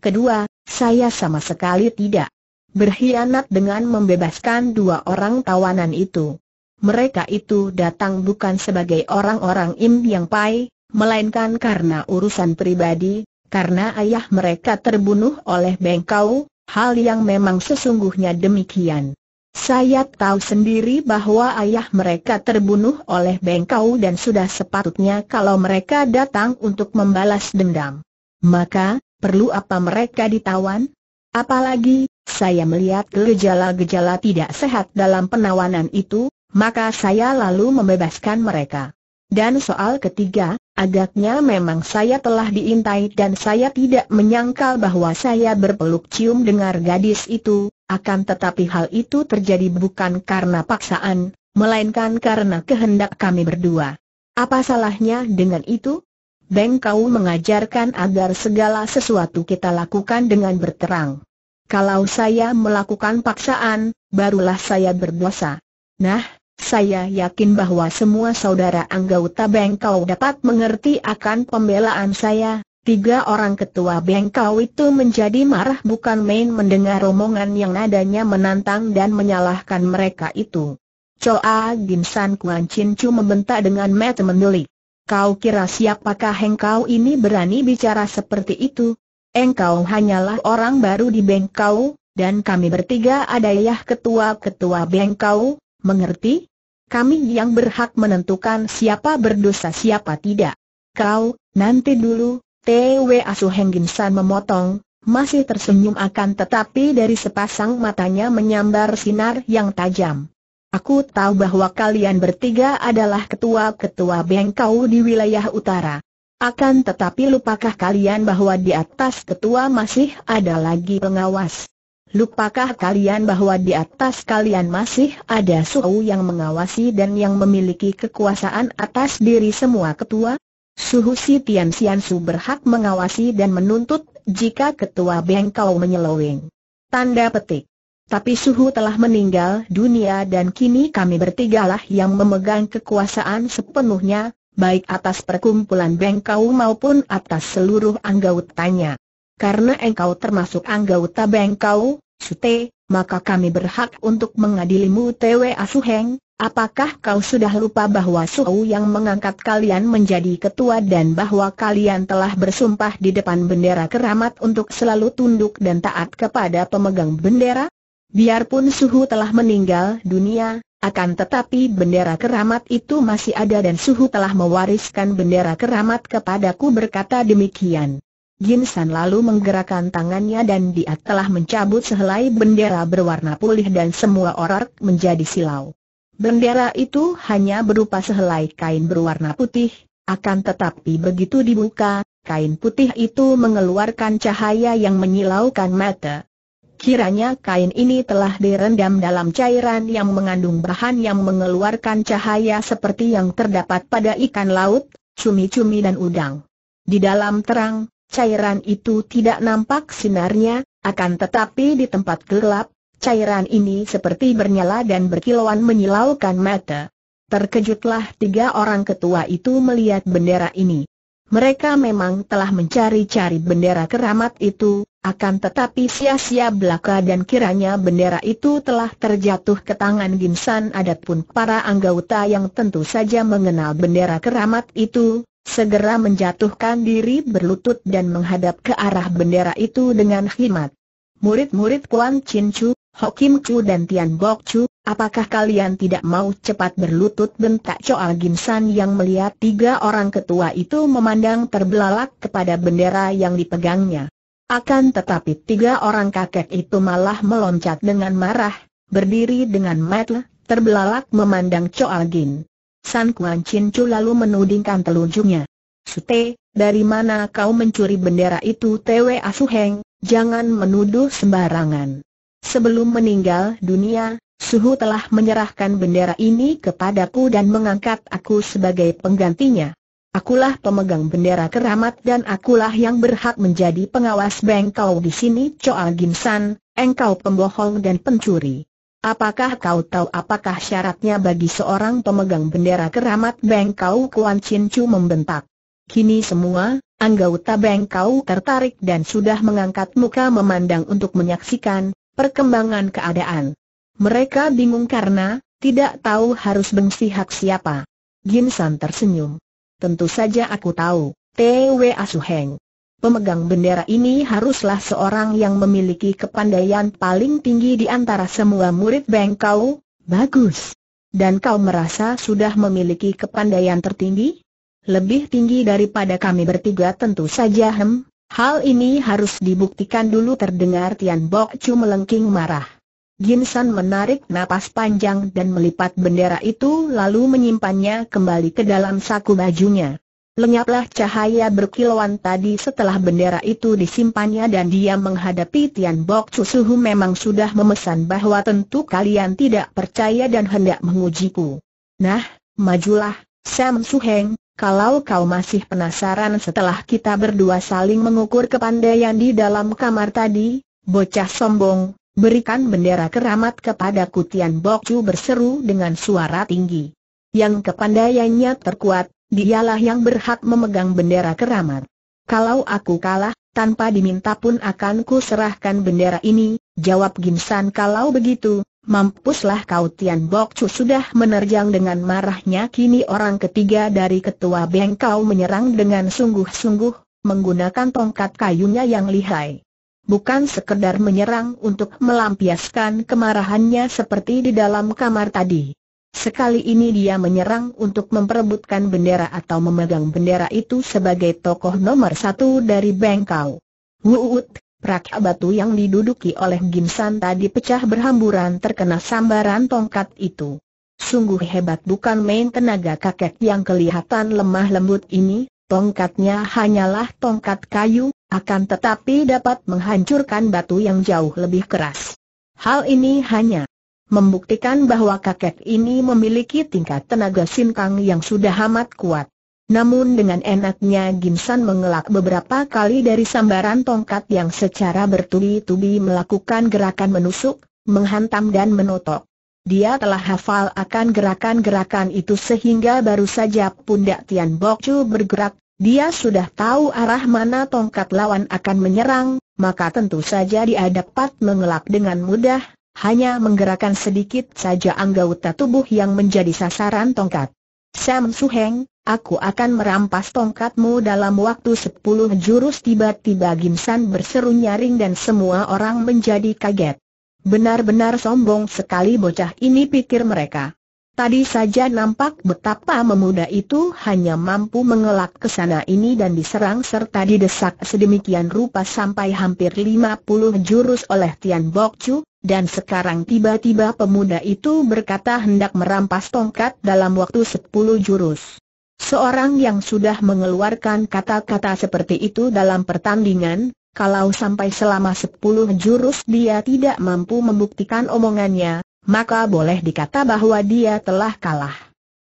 Kedua, saya sama sekali tidak berkhianat dengan membebaskan dua orang tawanan itu. Mereka itu datang bukan sebagai orang-orang Im Yang Pai, melainkan karena urusan pribadi, karena ayah mereka terbunuh oleh Bengkau, hal yang memang sesungguhnya demikian. Saya tahu sendiri bahwa ayah mereka terbunuh oleh Bengkau dan sudah sepatutnya kalau mereka datang untuk membalas dendam. Maka, perlu apa mereka ditawan? Apalagi, saya melihat gejala-gejala tidak sehat dalam penawanan itu, maka saya lalu membebaskan mereka. Dan soal ketiga, agaknya memang saya telah diintai dan saya tidak menyangkal bahwa saya berpeluk cium dengar gadis itu, akan tetapi hal itu terjadi bukan karena paksaan, melainkan karena kehendak kami berdua. Apa salahnya dengan itu? Beng kau mengajarkan agar segala sesuatu kita lakukan dengan berterang. Kalau saya melakukan paksaan, barulah saya berdosa. Nah, saya yakin bahwa semua saudara anggota Beng kau dapat mengerti akan pembelaan saya, Tiga orang ketua bengkau itu menjadi marah bukan main mendengar romongan yang nadanya menantang dan menyalahkan mereka itu. Coa, Ginsan Kuan Chin Chu membentak dengan mata mendelik. Kau kira siapakah engkau ini berani bicara seperti itu? Engkau hanyalah orang baru di bengkau, dan kami bertiga adalah ketua-ketua bengkau, mengerti? Kami yang berhak menentukan siapa berdosa siapa tidak. Kau, nanti dulu, TW Asu Ginsan memotong, masih tersenyum akan tetapi dari sepasang matanya menyambar sinar yang tajam. Aku tahu bahwa kalian bertiga adalah ketua-ketua bengkau di wilayah utara. Akan tetapi lupakah kalian bahwa di atas ketua masih ada lagi pengawas? Lupakah kalian bahwa di atas kalian masih ada suhu yang mengawasi dan yang memiliki kekuasaan atas diri semua ketua? Suhu Si Tian Su berhak mengawasi dan menuntut jika ketua Bengkau menyeloweng. Tanda petik. Tapi Suhu telah meninggal dunia dan kini kami bertigalah yang memegang kekuasaan sepenuhnya, baik atas perkumpulan Bengkau maupun atas seluruh anggotanya. Karena engkau termasuk anggota Bengkau, Sute, maka kami berhak untuk mengadilimu Twe Asuheng, apakah kau sudah lupa bahwa Suhu yang mengangkat kalian menjadi ketua dan bahwa kalian telah bersumpah di depan bendera keramat untuk selalu tunduk dan taat kepada pemegang bendera? Biarpun Suhu telah meninggal dunia, akan tetapi bendera keramat itu masih ada dan Suhu telah mewariskan bendera keramat kepadaku berkata demikian. Jin San lalu menggerakkan tangannya dan dia telah mencabut sehelai bendera berwarna pulih dan semua orak menjadi silau. Bendera itu hanya berupa sehelai kain berwarna putih, akan tetapi begitu dibuka, kain putih itu mengeluarkan cahaya yang menyilaukan mata. Kiranya kain ini telah direndam dalam cairan yang mengandung bahan yang mengeluarkan cahaya seperti yang terdapat pada ikan laut, cumi-cumi dan udang. Di dalam terang, cairan itu tidak nampak sinarnya, akan tetapi di tempat gelap, cairan ini seperti bernyala dan berkilauan menyilaukan mata. Terkejutlah tiga orang ketua itu melihat bendera ini. Mereka memang telah mencari-cari bendera keramat itu, akan tetapi sia-sia belaka dan kiranya bendera itu telah terjatuh ke tangan Ginsan adat pun para anggota yang tentu saja mengenal bendera keramat itu, segera menjatuhkan diri berlutut dan menghadap ke arah bendera itu dengan khidmat. Murid-murid Kuan Chin Chu, Kim Chu dan Tian Bok Chu, apakah kalian tidak mau cepat berlutut bentak Choa Gim San yang melihat tiga orang ketua itu memandang terbelalak kepada bendera yang dipegangnya. Akan tetapi tiga orang kakek itu malah meloncat dengan marah, berdiri dengan matlah, terbelalak memandang Choa Gin. San Kuan Chin Chu lalu menudingkan telunjuknya. Sute, dari mana kau mencuri bendera itu Asu Heng, jangan menuduh sembarangan. Sebelum meninggal dunia, Suhu telah menyerahkan bendera ini kepadaku dan mengangkat aku sebagai penggantinya. Akulah pemegang bendera keramat dan akulah yang berhak menjadi pengawas bengkau di sini Choa San. engkau pembohong dan pencuri. Apakah kau tahu apakah syaratnya bagi seorang pemegang bendera keramat Bengkau Kuan Chin Chu membentak? Kini semua, anggota Bengkau tertarik dan sudah mengangkat muka memandang untuk menyaksikan perkembangan keadaan. Mereka bingung karena tidak tahu harus bengsihak siapa. Ginsan San tersenyum. Tentu saja aku tahu, T.W. Asuheng. Pemegang bendera ini haruslah seorang yang memiliki kepandaian paling tinggi di antara semua murid Bengkau, bagus. Dan kau merasa sudah memiliki kepandaian tertinggi? Lebih tinggi daripada kami bertiga tentu saja hem. Hal ini harus dibuktikan dulu terdengar Tian Bok Chu melengking marah. Ginsan menarik napas panjang dan melipat bendera itu lalu menyimpannya kembali ke dalam saku bajunya. Lenyaplah cahaya berkilauan tadi setelah bendera itu disimpannya dan dia menghadapi Tian Bok Suhu memang sudah memesan bahwa tentu kalian tidak percaya dan hendak mengujiku. Nah, majulah, Sam Suheng, kalau kau masih penasaran setelah kita berdua saling mengukur kepandaian di dalam kamar tadi, bocah sombong, berikan bendera keramat kepada Bok Bokju berseru dengan suara tinggi. Yang kepandaiannya terkuat, dialah yang berhak memegang bendera keramat. Kalau aku kalah, tanpa diminta pun akan ku serahkan bendera ini, jawab Gimsan kalau begitu, mampuslah kau Tian Bok Chu sudah menerjang dengan marahnya kini orang ketiga dari ketua bengkau menyerang dengan sungguh-sungguh, menggunakan tongkat kayunya yang lihai. Bukan sekedar menyerang untuk melampiaskan kemarahannya seperti di dalam kamar tadi. Sekali ini dia menyerang untuk memperebutkan bendera atau memegang bendera itu sebagai tokoh nomor satu dari Bengkau. Wuut, rak batu yang diduduki oleh Gimsan tadi pecah berhamburan terkena sambaran tongkat itu. Sungguh hebat bukan main tenaga kakek yang kelihatan lemah lembut ini, tongkatnya hanyalah tongkat kayu, akan tetapi dapat menghancurkan batu yang jauh lebih keras. Hal ini hanya membuktikan bahwa kakek ini memiliki tingkat tenaga sinkang yang sudah amat kuat. Namun dengan enaknya Gimsan mengelak beberapa kali dari sambaran tongkat yang secara bertubi-tubi melakukan gerakan menusuk, menghantam dan menotok. Dia telah hafal akan gerakan-gerakan itu sehingga baru saja pundak Tian Bokcu bergerak, dia sudah tahu arah mana tongkat lawan akan menyerang, maka tentu saja dia dapat mengelak dengan mudah, hanya menggerakkan sedikit saja anggota tubuh yang menjadi sasaran tongkat. Sam Suheng, aku akan merampas tongkatmu dalam waktu sepuluh jurus tiba-tiba Gimsan berseru nyaring dan semua orang menjadi kaget. Benar-benar sombong sekali bocah ini pikir mereka. Tadi saja nampak betapa memuda itu hanya mampu mengelak ke sana ini dan diserang serta didesak sedemikian rupa sampai hampir lima puluh jurus oleh Tian Bok Chu, dan sekarang tiba-tiba pemuda itu berkata hendak merampas tongkat dalam waktu sepuluh jurus. Seorang yang sudah mengeluarkan kata-kata seperti itu dalam pertandingan, kalau sampai selama sepuluh jurus dia tidak mampu membuktikan omongannya, maka boleh dikata bahwa dia telah kalah.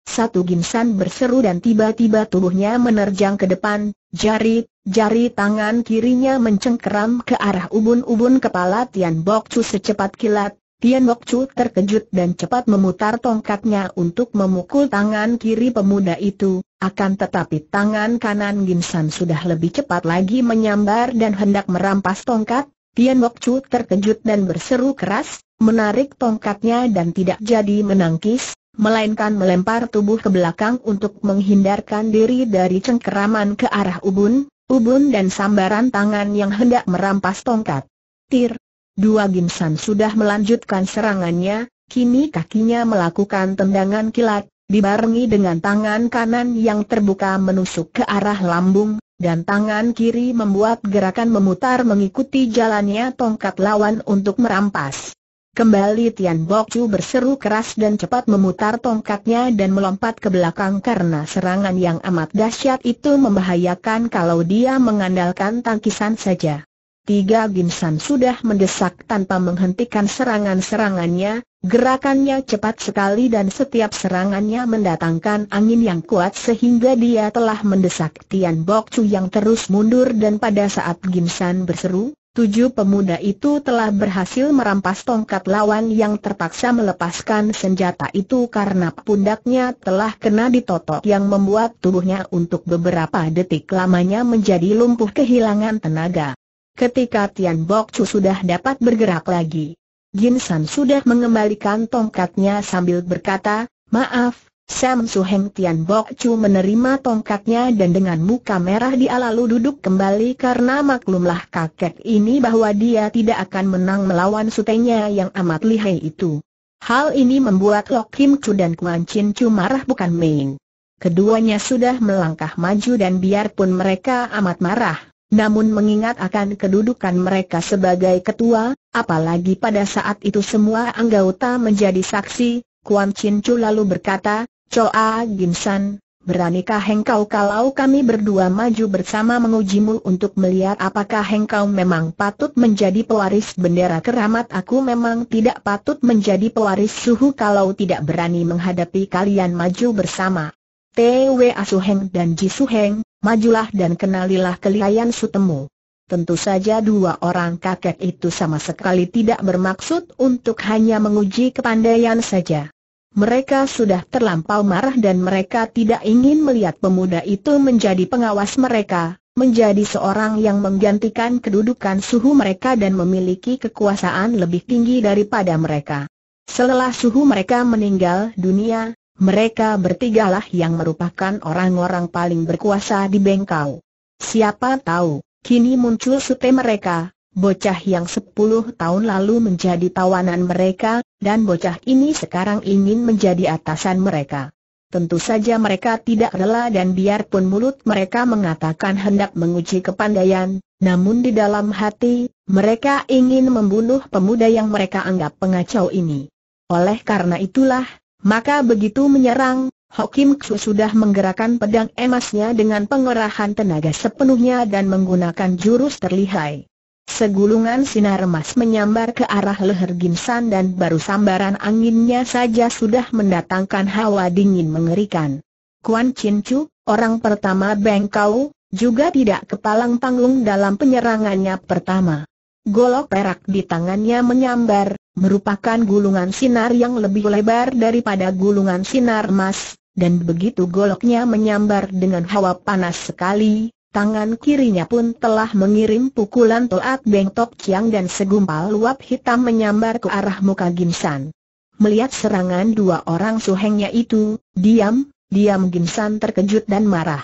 Satu ginsan berseru dan tiba-tiba tubuhnya menerjang ke depan, jari, jari tangan kirinya mencengkeram ke arah ubun-ubun kepala Tian Bok Chu secepat kilat, Tian Bok Chu terkejut dan cepat memutar tongkatnya untuk memukul tangan kiri pemuda itu, akan tetapi tangan kanan ginsan sudah lebih cepat lagi menyambar dan hendak merampas tongkat, Tian Bok Chu terkejut dan berseru keras, menarik tongkatnya dan tidak jadi menangkis, melainkan melempar tubuh ke belakang untuk menghindarkan diri dari cengkeraman ke arah ubun, ubun dan sambaran tangan yang hendak merampas tongkat. Tir! Dua Gimsan sudah melanjutkan serangannya, kini kakinya melakukan tendangan kilat, dibarengi dengan tangan kanan yang terbuka menusuk ke arah lambung, dan tangan kiri membuat gerakan memutar mengikuti jalannya tongkat lawan untuk merampas. Kembali Tian Bok Chu berseru keras dan cepat memutar tongkatnya dan melompat ke belakang karena serangan yang amat dahsyat itu membahayakan kalau dia mengandalkan tangkisan saja. Tiga Ginsan sudah mendesak tanpa menghentikan serangan-serangannya, gerakannya cepat sekali dan setiap serangannya mendatangkan angin yang kuat sehingga dia telah mendesak Tian Bok Chu yang terus mundur dan pada saat Ginsan berseru, tujuh pemuda itu telah berhasil merampas tongkat lawan yang terpaksa melepaskan senjata itu karena pundaknya telah kena ditotok yang membuat tubuhnya untuk beberapa detik lamanya menjadi lumpuh kehilangan tenaga. Ketika Tian Bok Chu sudah dapat bergerak lagi, Jin San sudah mengembalikan tongkatnya sambil berkata, Maaf, Sam Suheng Tian Bok Chu menerima tongkatnya dan dengan muka merah dia lalu duduk kembali karena maklumlah kakek ini bahwa dia tidak akan menang melawan sutenya yang amat lihai itu. Hal ini membuat Lok Kim Chu dan Kuan Chin Chu marah bukan main. Keduanya sudah melangkah maju dan biarpun mereka amat marah, namun mengingat akan kedudukan mereka sebagai ketua, apalagi pada saat itu semua anggota menjadi saksi, Kuan Chin Chu lalu berkata, Choa Gimsan, beranikah hengkau kalau kami berdua maju bersama mengujimu untuk melihat apakah hengkau memang patut menjadi pewaris bendera keramat aku memang tidak patut menjadi pewaris suhu kalau tidak berani menghadapi kalian maju bersama. T.W. Asuheng dan Jisuheng, majulah dan kenalilah kelihayan sutemu. Tentu saja dua orang kakek itu sama sekali tidak bermaksud untuk hanya menguji kepandaian saja. Mereka sudah terlampau marah dan mereka tidak ingin melihat pemuda itu menjadi pengawas mereka, menjadi seorang yang menggantikan kedudukan suhu mereka dan memiliki kekuasaan lebih tinggi daripada mereka. Setelah suhu mereka meninggal dunia, mereka bertigalah yang merupakan orang-orang paling berkuasa di Bengkau. Siapa tahu, kini muncul sute mereka, bocah yang sepuluh tahun lalu menjadi tawanan mereka, dan bocah ini sekarang ingin menjadi atasan mereka. Tentu saja mereka tidak rela dan biarpun mulut mereka mengatakan hendak menguji kepandaian, namun di dalam hati, mereka ingin membunuh pemuda yang mereka anggap pengacau ini. Oleh karena itulah, maka begitu menyerang, Hokim Ksu sudah menggerakkan pedang emasnya dengan pengerahan tenaga sepenuhnya dan menggunakan jurus terlihai. Segulungan sinar emas menyambar ke arah leher Ginsan dan baru sambaran anginnya saja sudah mendatangkan hawa dingin mengerikan. Kuan Chin Chu, orang pertama Bengkau, juga tidak kepalang panggung dalam penyerangannya pertama. Golok perak di tangannya menyambar, merupakan gulungan sinar yang lebih lebar daripada gulungan sinar emas, dan begitu goloknya menyambar dengan hawa panas sekali, Tangan kirinya pun telah mengirim pukulan Toat bengtok ciang dan segumpal luap hitam menyambar ke arah muka Gimsan. Melihat serangan dua orang suhengnya itu, diam, diam Gimsan terkejut dan marah.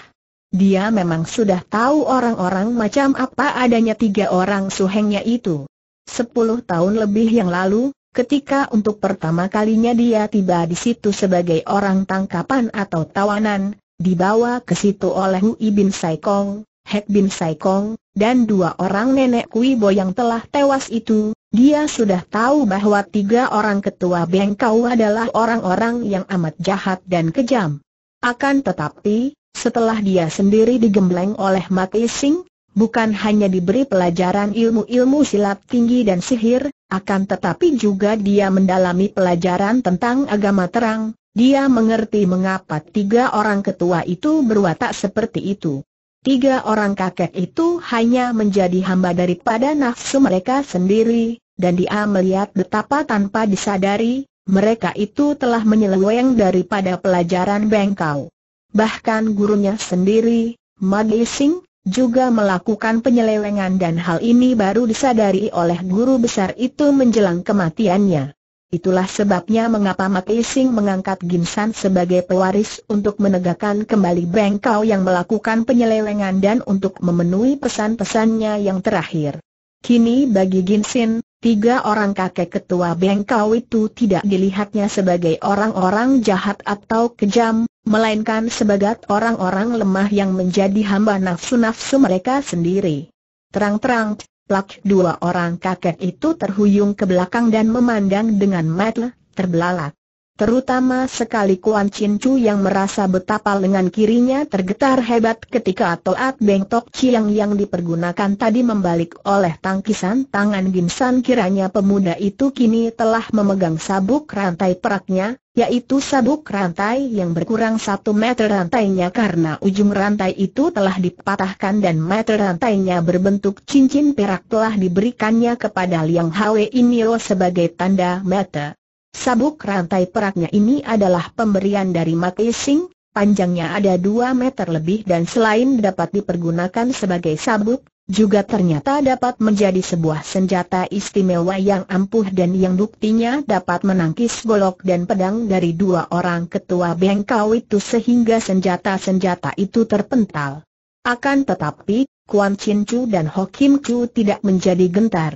Dia memang sudah tahu orang-orang macam apa adanya tiga orang suhengnya itu. Sepuluh tahun lebih yang lalu, ketika untuk pertama kalinya dia tiba di situ sebagai orang tangkapan atau tawanan, dibawa ke situ oleh Hui bin Saikong, Hek bin Saikong, dan dua orang nenek Kui Bo yang telah tewas itu, dia sudah tahu bahwa tiga orang ketua Bengkau adalah orang-orang yang amat jahat dan kejam. Akan tetapi, setelah dia sendiri digembleng oleh Mati Sing, bukan hanya diberi pelajaran ilmu-ilmu silat tinggi dan sihir, akan tetapi juga dia mendalami pelajaran tentang agama terang, dia mengerti mengapa tiga orang ketua itu berwatak seperti itu. Tiga orang kakek itu hanya menjadi hamba daripada nafsu mereka sendiri, dan dia melihat betapa tanpa disadari, mereka itu telah menyeleweng daripada pelajaran bengkau. Bahkan gurunya sendiri, Magi Singh, juga melakukan penyelewengan dan hal ini baru disadari oleh guru besar itu menjelang kematiannya. Itulah sebabnya mengapa Mak Ising mengangkat Ginsan sebagai pewaris untuk menegakkan kembali Bengkau yang melakukan penyelewengan dan untuk memenuhi pesan-pesannya yang terakhir. Kini bagi Ginsin, tiga orang kakek ketua Bengkau itu tidak dilihatnya sebagai orang-orang jahat atau kejam, melainkan sebagai orang-orang lemah yang menjadi hamba nafsu-nafsu mereka sendiri. Terang-terang, Plak dua orang kakek itu terhuyung ke belakang dan memandang dengan mata terbelalak. Terutama sekali Kuan Chin Chu yang merasa betapa lengan kirinya tergetar hebat ketika Toat Beng Tok Chiang yang dipergunakan tadi membalik oleh tangkisan tangan Ginsan kiranya pemuda itu kini telah memegang sabuk rantai peraknya, yaitu sabuk rantai yang berkurang satu meter rantainya karena ujung rantai itu telah dipatahkan dan meter rantainya berbentuk cincin perak telah diberikannya kepada Liang Hwe Inio sebagai tanda meter. Sabuk rantai peraknya ini adalah pemberian dari Mati Sing, panjangnya ada 2 meter lebih dan selain dapat dipergunakan sebagai sabuk, juga ternyata dapat menjadi sebuah senjata istimewa yang ampuh dan yang buktinya dapat menangkis golok dan pedang dari dua orang ketua bengkau itu sehingga senjata-senjata itu terpental. Akan tetapi, Kuan Chin Chu dan Ho Kim Chu tidak menjadi gentar.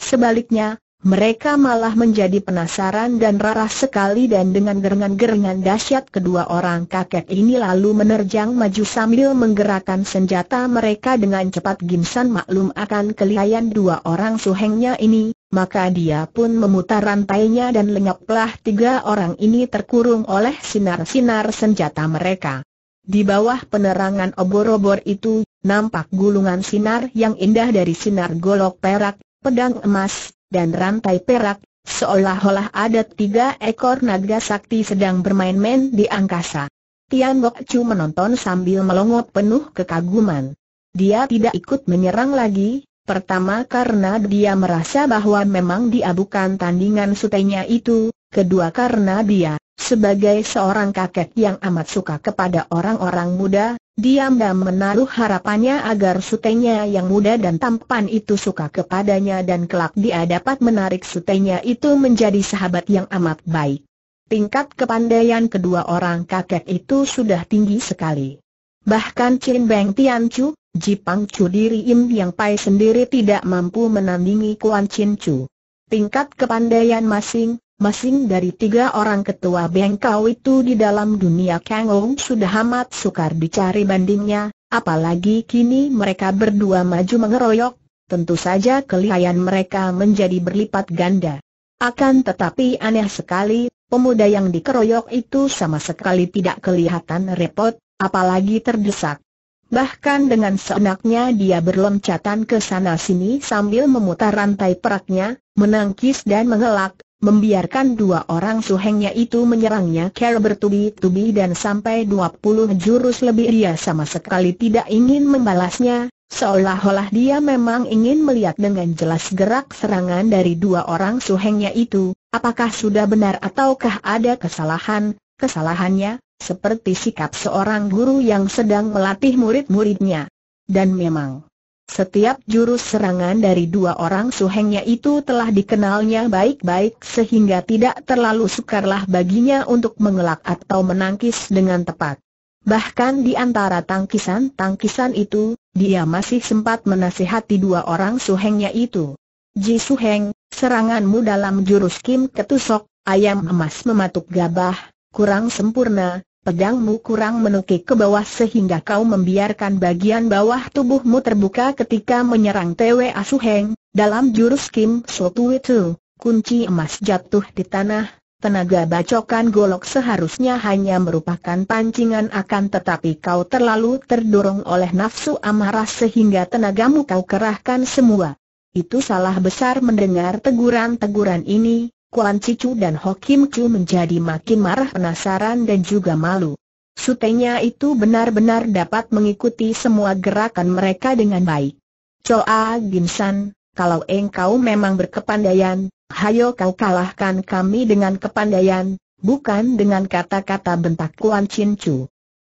Sebaliknya, mereka malah menjadi penasaran dan rara sekali dan dengan gerengan-gerengan dahsyat kedua orang kakek ini lalu menerjang maju sambil menggerakkan senjata mereka dengan cepat Gimsan maklum akan kelihayan dua orang suhengnya ini, maka dia pun memutar rantainya dan lenyaplah tiga orang ini terkurung oleh sinar-sinar senjata mereka. Di bawah penerangan obor-obor itu, nampak gulungan sinar yang indah dari sinar golok perak, pedang emas, dan rantai perak, seolah-olah ada tiga ekor naga sakti sedang bermain-main di angkasa. Tian Bok Chu menonton sambil melongok penuh kekaguman. Dia tidak ikut menyerang lagi, pertama karena dia merasa bahwa memang dia bukan tandingan sutenya itu, kedua karena dia, sebagai seorang kakek yang amat suka kepada orang-orang muda, diam dan menaruh harapannya agar sutenya yang muda dan tampan itu suka kepadanya dan kelak dia dapat menarik sutenya itu menjadi sahabat yang amat baik. Tingkat kepandaian kedua orang kakek itu sudah tinggi sekali. Bahkan Chin Beng Tian Chu, Jipang Chu diri Im Yang Pai sendiri tidak mampu menandingi Kuan Chin Chu. Tingkat kepandaian masing masing dari tiga orang ketua bengkau itu di dalam dunia Ong sudah amat sukar dicari bandingnya, apalagi kini mereka berdua maju mengeroyok, tentu saja kelihayan mereka menjadi berlipat ganda. Akan tetapi aneh sekali, pemuda yang dikeroyok itu sama sekali tidak kelihatan repot, apalagi terdesak. Bahkan dengan seenaknya dia berloncatan ke sana sini sambil memutar rantai peraknya, menangkis dan mengelak, membiarkan dua orang suhengnya itu menyerangnya care bertubi-tubi dan sampai dua puluh jurus lebih dia sama sekali tidak ingin membalasnya, seolah-olah dia memang ingin melihat dengan jelas gerak serangan dari dua orang suhengnya itu, apakah sudah benar ataukah ada kesalahan, kesalahannya, seperti sikap seorang guru yang sedang melatih murid-muridnya. Dan memang, setiap jurus serangan dari dua orang suhengnya itu telah dikenalnya baik-baik sehingga tidak terlalu sukarlah baginya untuk mengelak atau menangkis dengan tepat. Bahkan di antara tangkisan-tangkisan itu, dia masih sempat menasihati dua orang suhengnya itu. Ji Suheng, seranganmu dalam jurus Kim Ketusok, ayam emas mematuk gabah, kurang sempurna, pedangmu kurang menukik ke bawah sehingga kau membiarkan bagian bawah tubuhmu terbuka ketika menyerang Asu Asuheng, dalam jurus Kim Sotu itu, kunci emas jatuh di tanah, tenaga bacokan golok seharusnya hanya merupakan pancingan akan tetapi kau terlalu terdorong oleh nafsu amarah sehingga tenagamu kau kerahkan semua. Itu salah besar mendengar teguran-teguran ini, Kuan Cicu dan Hokim Chu menjadi makin marah penasaran dan juga malu. Sutenya itu benar-benar dapat mengikuti semua gerakan mereka dengan baik. Choa Ginsan, kalau engkau memang berkepandaian, hayo kau kalahkan kami dengan kepandaian, bukan dengan kata-kata bentak Kuan Chin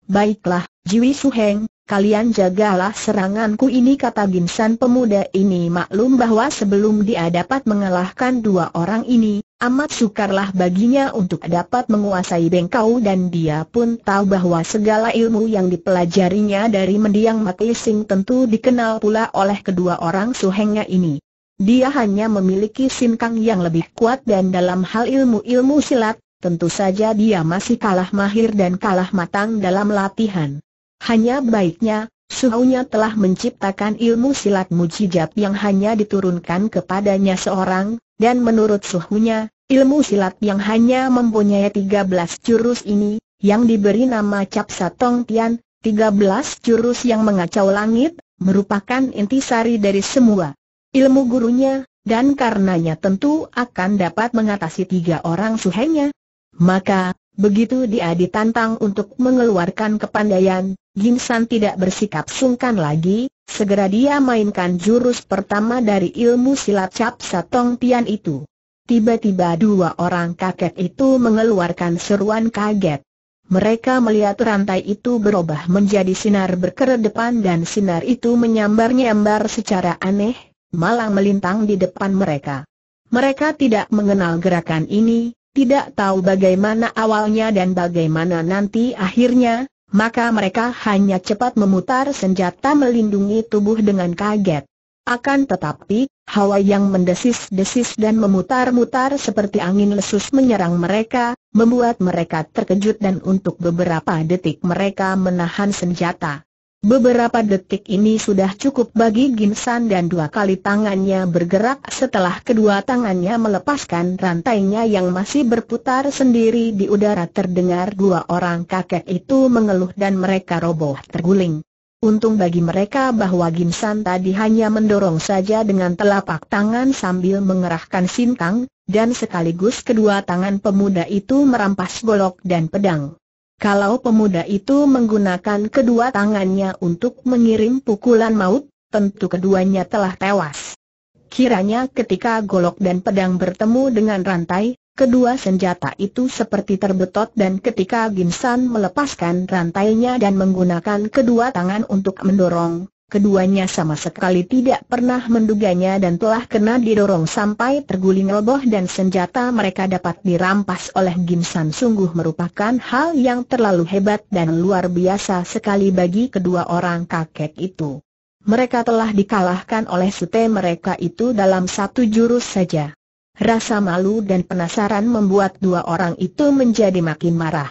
Baiklah, Jiwi Suheng, Kalian jagalah seranganku ini kata Ginsan pemuda ini maklum bahwa sebelum dia dapat mengalahkan dua orang ini, amat sukarlah baginya untuk dapat menguasai bengkau dan dia pun tahu bahwa segala ilmu yang dipelajarinya dari mendiang Mati Sing tentu dikenal pula oleh kedua orang suhengnya ini. Dia hanya memiliki sinkang yang lebih kuat dan dalam hal ilmu-ilmu silat, tentu saja dia masih kalah mahir dan kalah matang dalam latihan. Hanya baiknya, suhunya telah menciptakan ilmu silat mujijat yang hanya diturunkan kepadanya seorang, dan menurut suhunya, ilmu silat yang hanya mempunyai 13 jurus ini, yang diberi nama Capsa Satong Tian, 13 jurus yang mengacau langit, merupakan intisari dari semua ilmu gurunya, dan karenanya tentu akan dapat mengatasi tiga orang suhenya. Maka, Begitu dia ditantang untuk mengeluarkan kepandaian, San tidak bersikap sungkan lagi, segera dia mainkan jurus pertama dari ilmu silat cap satong tian itu. Tiba-tiba dua orang kakek itu mengeluarkan seruan kaget. Mereka melihat rantai itu berubah menjadi sinar berkeredepan dan sinar itu menyambar-nyambar secara aneh, malang melintang di depan mereka. Mereka tidak mengenal gerakan ini, tidak tahu bagaimana awalnya dan bagaimana nanti akhirnya, maka mereka hanya cepat memutar senjata melindungi tubuh dengan kaget. Akan tetapi, hawa yang mendesis-desis dan memutar-mutar seperti angin lesus menyerang mereka, membuat mereka terkejut dan untuk beberapa detik mereka menahan senjata. Beberapa detik ini sudah cukup bagi Ginsan dan dua kali tangannya bergerak setelah kedua tangannya melepaskan rantainya yang masih berputar sendiri di udara terdengar dua orang kakek itu mengeluh dan mereka roboh terguling. Untung bagi mereka bahwa Ginsan tadi hanya mendorong saja dengan telapak tangan sambil mengerahkan sintang, dan sekaligus kedua tangan pemuda itu merampas golok dan pedang. Kalau pemuda itu menggunakan kedua tangannya untuk mengirim pukulan maut, tentu keduanya telah tewas. Kiranya ketika golok dan pedang bertemu dengan rantai, kedua senjata itu seperti terbetot dan ketika Ginsan melepaskan rantainya dan menggunakan kedua tangan untuk mendorong, Keduanya sama sekali tidak pernah menduganya dan telah kena didorong sampai terguling roboh dan senjata mereka dapat dirampas oleh Gimsan sungguh merupakan hal yang terlalu hebat dan luar biasa sekali bagi kedua orang kakek itu. Mereka telah dikalahkan oleh sute mereka itu dalam satu jurus saja. Rasa malu dan penasaran membuat dua orang itu menjadi makin marah.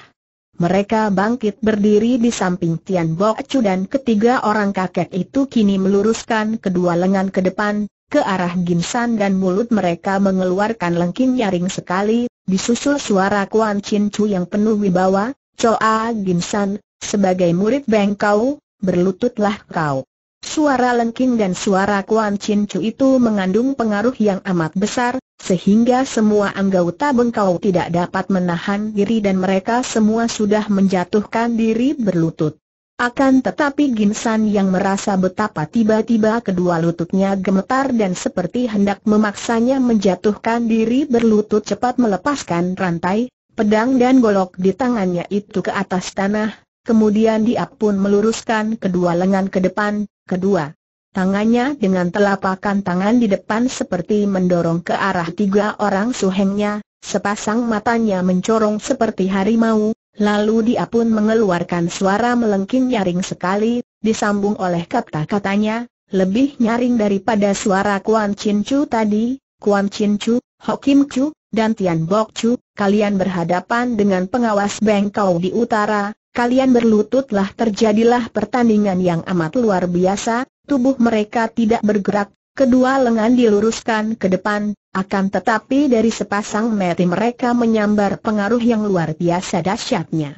Mereka bangkit berdiri di samping Tian Bok Chu dan ketiga orang kakek itu kini meluruskan kedua lengan ke depan, ke arah Ginsan dan mulut mereka mengeluarkan lengking nyaring sekali, disusul suara Kuan Chin Chu yang penuh wibawa, Choa Ginsan, sebagai murid Beng Kau, berlututlah kau. Suara Lengking dan suara Kuan Chin itu mengandung pengaruh yang amat besar, sehingga semua anggota bengkau tidak dapat menahan diri dan mereka semua sudah menjatuhkan diri berlutut. Akan tetapi Ginsan yang merasa betapa tiba-tiba kedua lututnya gemetar dan seperti hendak memaksanya menjatuhkan diri berlutut cepat melepaskan rantai, pedang dan golok di tangannya itu ke atas tanah, kemudian dia pun meluruskan kedua lengan ke depan, kedua. Tangannya dengan telapakan tangan di depan seperti mendorong ke arah tiga orang suhengnya, sepasang matanya mencorong seperti harimau, lalu dia pun mengeluarkan suara melengking nyaring sekali, disambung oleh kata-katanya, lebih nyaring daripada suara Kuan Chin Chu tadi, Kuan Chin Chu, Hokim Chu, dan Tian Bok Chu, kalian berhadapan dengan pengawas Bengkau di utara, kalian berlututlah terjadilah pertandingan yang amat luar biasa, tubuh mereka tidak bergerak, kedua lengan diluruskan ke depan, akan tetapi dari sepasang mati mereka menyambar pengaruh yang luar biasa dahsyatnya.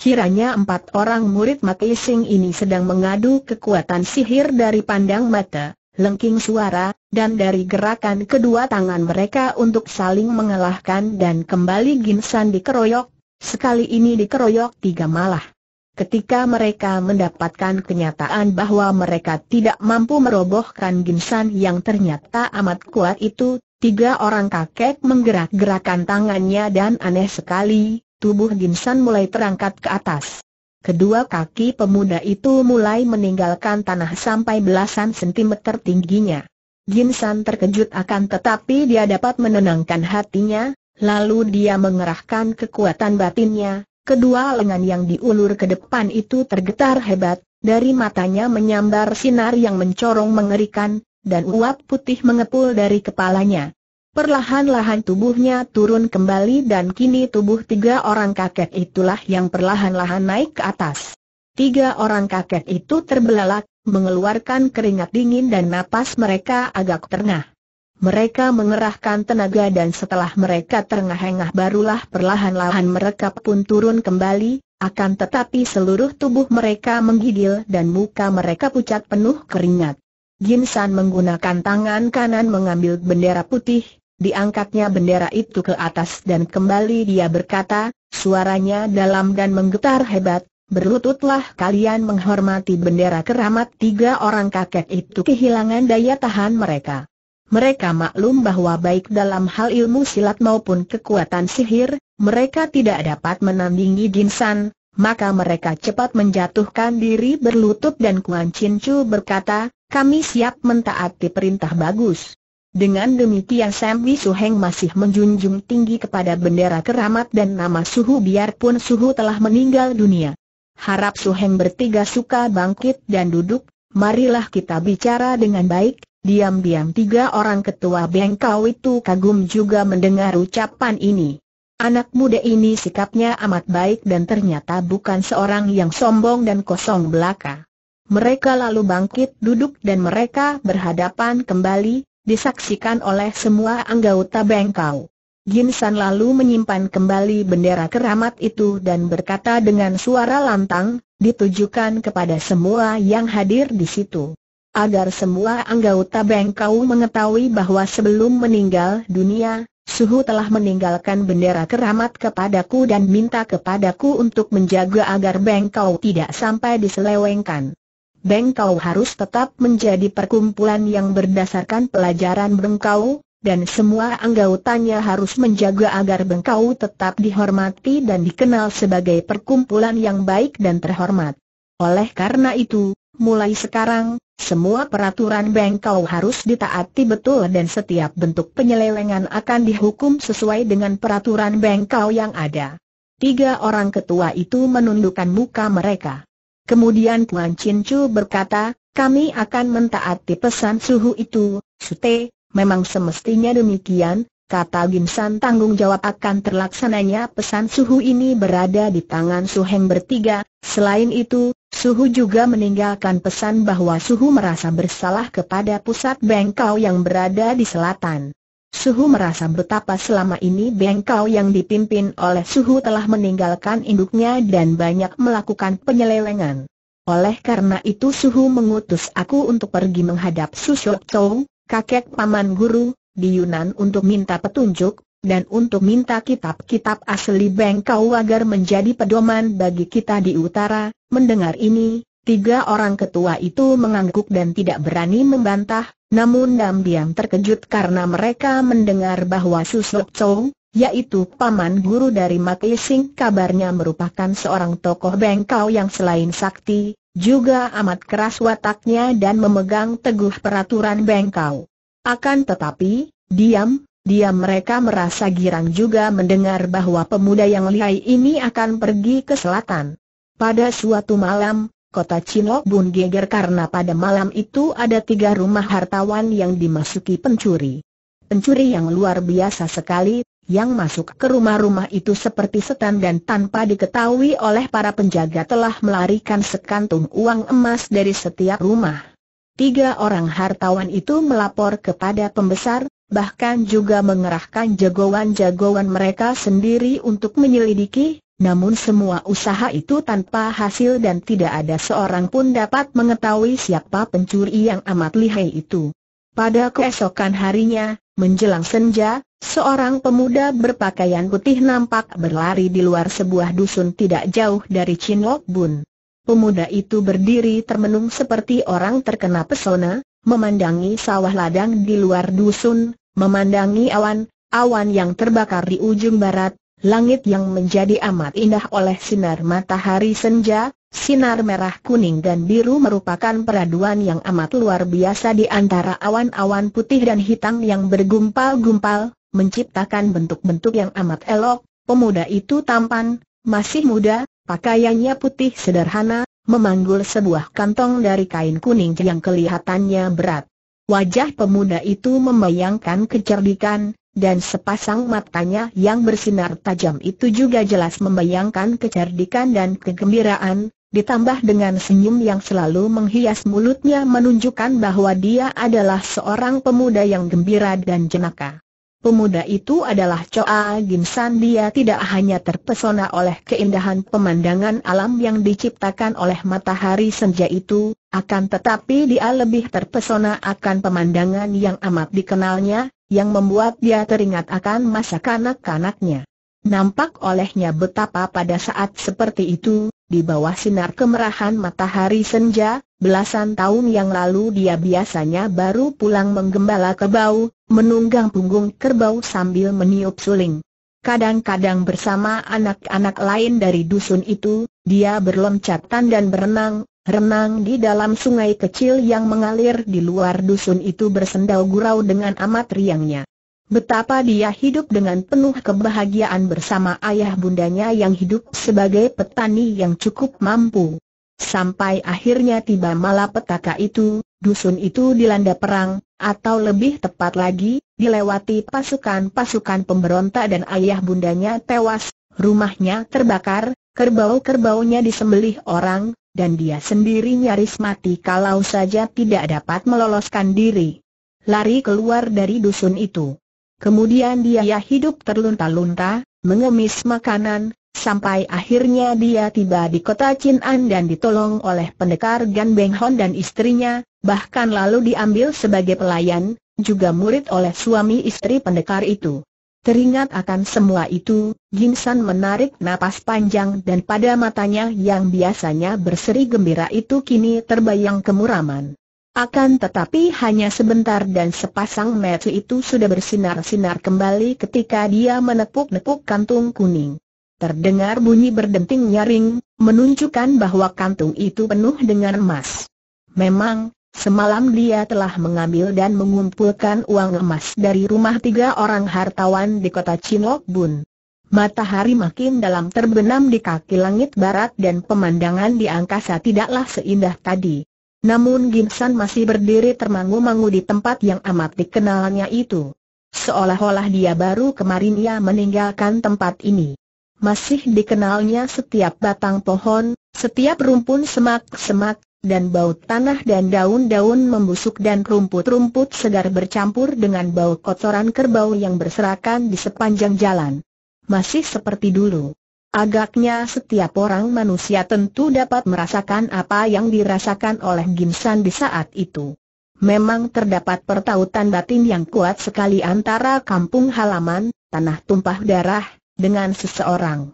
Kiranya empat orang murid Mati Sing ini sedang mengadu kekuatan sihir dari pandang mata, lengking suara, dan dari gerakan kedua tangan mereka untuk saling mengalahkan dan kembali Ginsan dikeroyok, Sekali ini dikeroyok tiga malah. Ketika mereka mendapatkan kenyataan bahwa mereka tidak mampu merobohkan ginsan yang ternyata amat kuat itu, tiga orang kakek menggerak-gerakan tangannya dan aneh sekali, tubuh ginsan mulai terangkat ke atas. Kedua kaki pemuda itu mulai meninggalkan tanah sampai belasan sentimeter tingginya. Ginsan terkejut akan tetapi dia dapat menenangkan hatinya, Lalu dia mengerahkan kekuatan batinnya, kedua lengan yang diulur ke depan itu tergetar hebat, dari matanya menyambar sinar yang mencorong mengerikan, dan uap putih mengepul dari kepalanya. Perlahan-lahan tubuhnya turun kembali dan kini tubuh tiga orang kakek itulah yang perlahan-lahan naik ke atas. Tiga orang kakek itu terbelalak, mengeluarkan keringat dingin dan napas mereka agak terengah mereka mengerahkan tenaga dan setelah mereka terengah-engah barulah perlahan-lahan mereka pun turun kembali, akan tetapi seluruh tubuh mereka menggigil dan muka mereka pucat penuh keringat. Jin menggunakan tangan kanan mengambil bendera putih, diangkatnya bendera itu ke atas dan kembali dia berkata, suaranya dalam dan menggetar hebat, Berlututlah kalian menghormati bendera keramat tiga orang kakek itu kehilangan daya tahan mereka mereka maklum bahwa baik dalam hal ilmu silat maupun kekuatan sihir, mereka tidak dapat menandingi Ginsan, maka mereka cepat menjatuhkan diri berlutut dan Kuan Chin berkata, kami siap mentaati perintah bagus. Dengan demikian Sam Wisu Heng masih menjunjung tinggi kepada bendera keramat dan nama Suhu biarpun Suhu telah meninggal dunia. Harap Suheng bertiga suka bangkit dan duduk, marilah kita bicara dengan baik, Diam-diam tiga orang ketua bengkau itu kagum juga mendengar ucapan ini. Anak muda ini sikapnya amat baik dan ternyata bukan seorang yang sombong dan kosong belaka. Mereka lalu bangkit duduk dan mereka berhadapan kembali, disaksikan oleh semua anggota bengkau. Ginsan lalu menyimpan kembali bendera keramat itu dan berkata dengan suara lantang, ditujukan kepada semua yang hadir di situ agar semua anggota bengkau mengetahui bahwa sebelum meninggal dunia, Suhu telah meninggalkan bendera keramat kepadaku dan minta kepadaku untuk menjaga agar bengkau tidak sampai diselewengkan. Bengkau harus tetap menjadi perkumpulan yang berdasarkan pelajaran bengkau, dan semua anggotanya harus menjaga agar bengkau tetap dihormati dan dikenal sebagai perkumpulan yang baik dan terhormat. Oleh karena itu, mulai sekarang, semua peraturan Bengkau harus ditaati betul dan setiap bentuk penyelewengan akan dihukum sesuai dengan peraturan Bengkau yang ada. Tiga orang ketua itu menundukkan muka mereka. Kemudian Kuan Chin Chu berkata, kami akan mentaati pesan suhu itu, Sute, memang semestinya demikian, Kata Gimsan tanggung jawab akan terlaksananya pesan Suhu ini berada di tangan Suheng bertiga, selain itu, Suhu juga meninggalkan pesan bahwa Suhu merasa bersalah kepada pusat Bengkau yang berada di selatan. Suhu merasa betapa selama ini Bengkau yang dipimpin oleh Suhu telah meninggalkan induknya dan banyak melakukan penyelewengan. Oleh karena itu Suhu mengutus aku untuk pergi menghadap Sushok Chow, kakek paman guru, di Yunan untuk minta petunjuk, dan untuk minta kitab-kitab asli Bengkau agar menjadi pedoman bagi kita di utara. Mendengar ini, tiga orang ketua itu mengangguk dan tidak berani membantah, namun Dam diam terkejut karena mereka mendengar bahwa Susok Chow, yaitu paman guru dari Makising Sing kabarnya merupakan seorang tokoh Bengkau yang selain sakti, juga amat keras wataknya dan memegang teguh peraturan Bengkau. Akan tetapi, diam, diam mereka merasa girang juga mendengar bahwa pemuda yang lihai ini akan pergi ke selatan. Pada suatu malam, kota Cinlok Bun geger karena pada malam itu ada tiga rumah hartawan yang dimasuki pencuri. Pencuri yang luar biasa sekali, yang masuk ke rumah-rumah itu seperti setan dan tanpa diketahui oleh para penjaga telah melarikan sekantung uang emas dari setiap rumah tiga orang hartawan itu melapor kepada pembesar, bahkan juga mengerahkan jagoan-jagoan mereka sendiri untuk menyelidiki, namun semua usaha itu tanpa hasil dan tidak ada seorang pun dapat mengetahui siapa pencuri yang amat lihai itu. Pada keesokan harinya, menjelang senja, seorang pemuda berpakaian putih nampak berlari di luar sebuah dusun tidak jauh dari Chin Bun. Pemuda itu berdiri termenung seperti orang terkena pesona, memandangi sawah ladang di luar dusun, memandangi awan, awan yang terbakar di ujung barat, langit yang menjadi amat indah oleh sinar matahari senja, sinar merah kuning dan biru merupakan peraduan yang amat luar biasa di antara awan-awan putih dan hitam yang bergumpal-gumpal, menciptakan bentuk-bentuk yang amat elok, pemuda itu tampan, masih muda, Pakaiannya putih sederhana, memanggul sebuah kantong dari kain kuning yang kelihatannya berat. Wajah pemuda itu membayangkan kecerdikan, dan sepasang matanya yang bersinar tajam itu juga jelas membayangkan kecerdikan dan kegembiraan, ditambah dengan senyum yang selalu menghias mulutnya menunjukkan bahwa dia adalah seorang pemuda yang gembira dan jenaka. Pemuda itu adalah Choa Gim dia tidak hanya terpesona oleh keindahan pemandangan alam yang diciptakan oleh matahari senja itu, akan tetapi dia lebih terpesona akan pemandangan yang amat dikenalnya, yang membuat dia teringat akan masa kanak-kanaknya. Nampak olehnya betapa pada saat seperti itu, di bawah sinar kemerahan matahari senja, belasan tahun yang lalu dia biasanya baru pulang menggembala ke bau, menunggang punggung kerbau sambil meniup suling. Kadang-kadang bersama anak-anak lain dari dusun itu, dia berlompatan dan berenang, renang di dalam sungai kecil yang mengalir di luar dusun itu bersendau gurau dengan amat riangnya. Betapa dia hidup dengan penuh kebahagiaan bersama ayah bundanya yang hidup sebagai petani yang cukup mampu. Sampai akhirnya tiba malapetaka itu, Dusun itu dilanda perang, atau lebih tepat lagi, dilewati pasukan-pasukan pemberontak dan ayah bundanya tewas, rumahnya terbakar, kerbau-kerbaunya disembelih orang, dan dia sendiri nyaris mati kalau saja tidak dapat meloloskan diri. Lari keluar dari dusun itu. Kemudian dia hidup terlunta-lunta, mengemis makanan, Sampai akhirnya dia tiba di kota Chin'an dan ditolong oleh pendekar Gan Beng Hon dan istrinya, bahkan lalu diambil sebagai pelayan, juga murid oleh suami istri pendekar itu. Teringat akan semua itu, Jin San menarik napas panjang dan pada matanya yang biasanya berseri gembira itu kini terbayang kemuraman. Akan tetapi hanya sebentar dan sepasang mata itu sudah bersinar-sinar kembali ketika dia menepuk-nepuk kantung kuning. Terdengar bunyi berdenting nyaring, menunjukkan bahwa kantung itu penuh dengan emas. Memang, semalam dia telah mengambil dan mengumpulkan uang emas dari rumah tiga orang hartawan di kota Chinlok Bun. Matahari makin dalam terbenam di kaki langit barat dan pemandangan di angkasa tidaklah seindah tadi. Namun Gimsan masih berdiri termangu-mangu di tempat yang amat dikenalnya itu. Seolah-olah dia baru kemarin ia meninggalkan tempat ini masih dikenalnya setiap batang pohon, setiap rumpun semak-semak, dan bau tanah dan daun-daun membusuk dan rumput-rumput segar bercampur dengan bau kotoran kerbau yang berserakan di sepanjang jalan. Masih seperti dulu. Agaknya setiap orang manusia tentu dapat merasakan apa yang dirasakan oleh Gimsan di saat itu. Memang terdapat pertautan batin yang kuat sekali antara kampung halaman, tanah tumpah darah, dengan seseorang.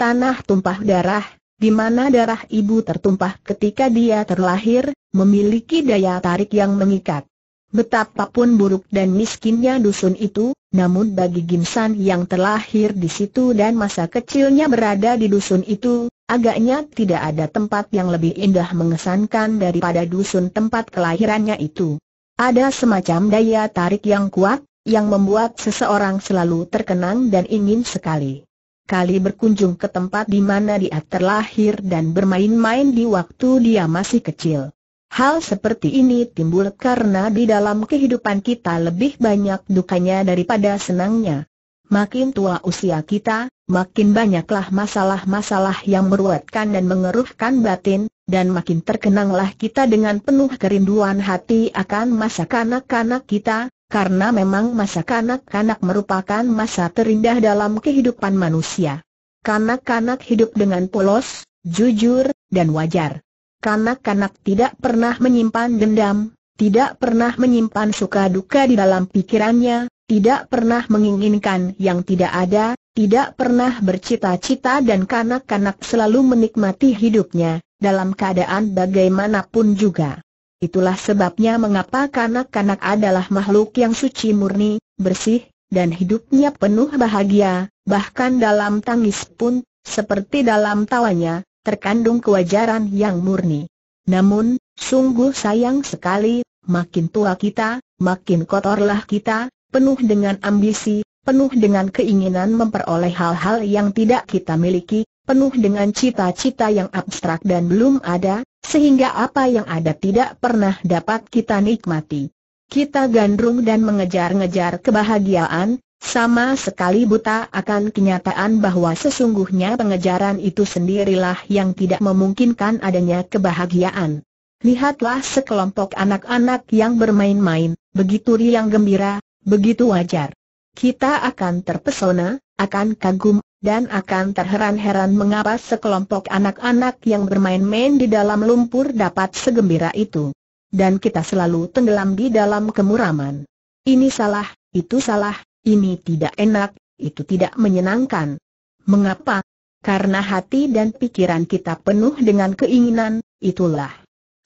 Tanah tumpah darah, di mana darah ibu tertumpah ketika dia terlahir, memiliki daya tarik yang mengikat. Betapapun buruk dan miskinnya dusun itu, namun bagi Gimsan yang terlahir di situ dan masa kecilnya berada di dusun itu, agaknya tidak ada tempat yang lebih indah mengesankan daripada dusun tempat kelahirannya itu. Ada semacam daya tarik yang kuat, yang membuat seseorang selalu terkenang dan ingin sekali kali berkunjung ke tempat di mana dia terlahir dan bermain-main di waktu dia masih kecil. Hal seperti ini timbul karena di dalam kehidupan kita lebih banyak dukanya daripada senangnya. Makin tua usia kita, makin banyaklah masalah-masalah yang meruatkan dan mengeruhkan batin, dan makin terkenanglah kita dengan penuh kerinduan hati akan masa kanak-kanak kita, karena memang masa kanak-kanak merupakan masa terindah dalam kehidupan manusia. Kanak-kanak hidup dengan polos, jujur, dan wajar. Kanak-kanak tidak pernah menyimpan dendam, tidak pernah menyimpan suka duka di dalam pikirannya, tidak pernah menginginkan yang tidak ada, tidak pernah bercita-cita dan kanak-kanak selalu menikmati hidupnya, dalam keadaan bagaimanapun juga. Itulah sebabnya mengapa kanak-kanak adalah makhluk yang suci murni, bersih, dan hidupnya penuh bahagia, bahkan dalam tangis pun, seperti dalam tawanya, terkandung kewajaran yang murni. Namun, sungguh sayang sekali, makin tua kita, makin kotorlah kita, penuh dengan ambisi, penuh dengan keinginan memperoleh hal-hal yang tidak kita miliki, penuh dengan cita-cita yang abstrak dan belum ada, sehingga apa yang ada tidak pernah dapat kita nikmati. Kita gandrung dan mengejar-ngejar kebahagiaan, sama sekali buta akan kenyataan bahwa sesungguhnya pengejaran itu sendirilah yang tidak memungkinkan adanya kebahagiaan. Lihatlah sekelompok anak-anak yang bermain-main, begitu riang gembira, begitu wajar. Kita akan terpesona, akan kagum, dan akan terheran-heran mengapa sekelompok anak-anak yang bermain-main di dalam lumpur dapat segembira itu. Dan kita selalu tenggelam di dalam kemuraman. Ini salah, itu salah, ini tidak enak, itu tidak menyenangkan. Mengapa? Karena hati dan pikiran kita penuh dengan keinginan, itulah.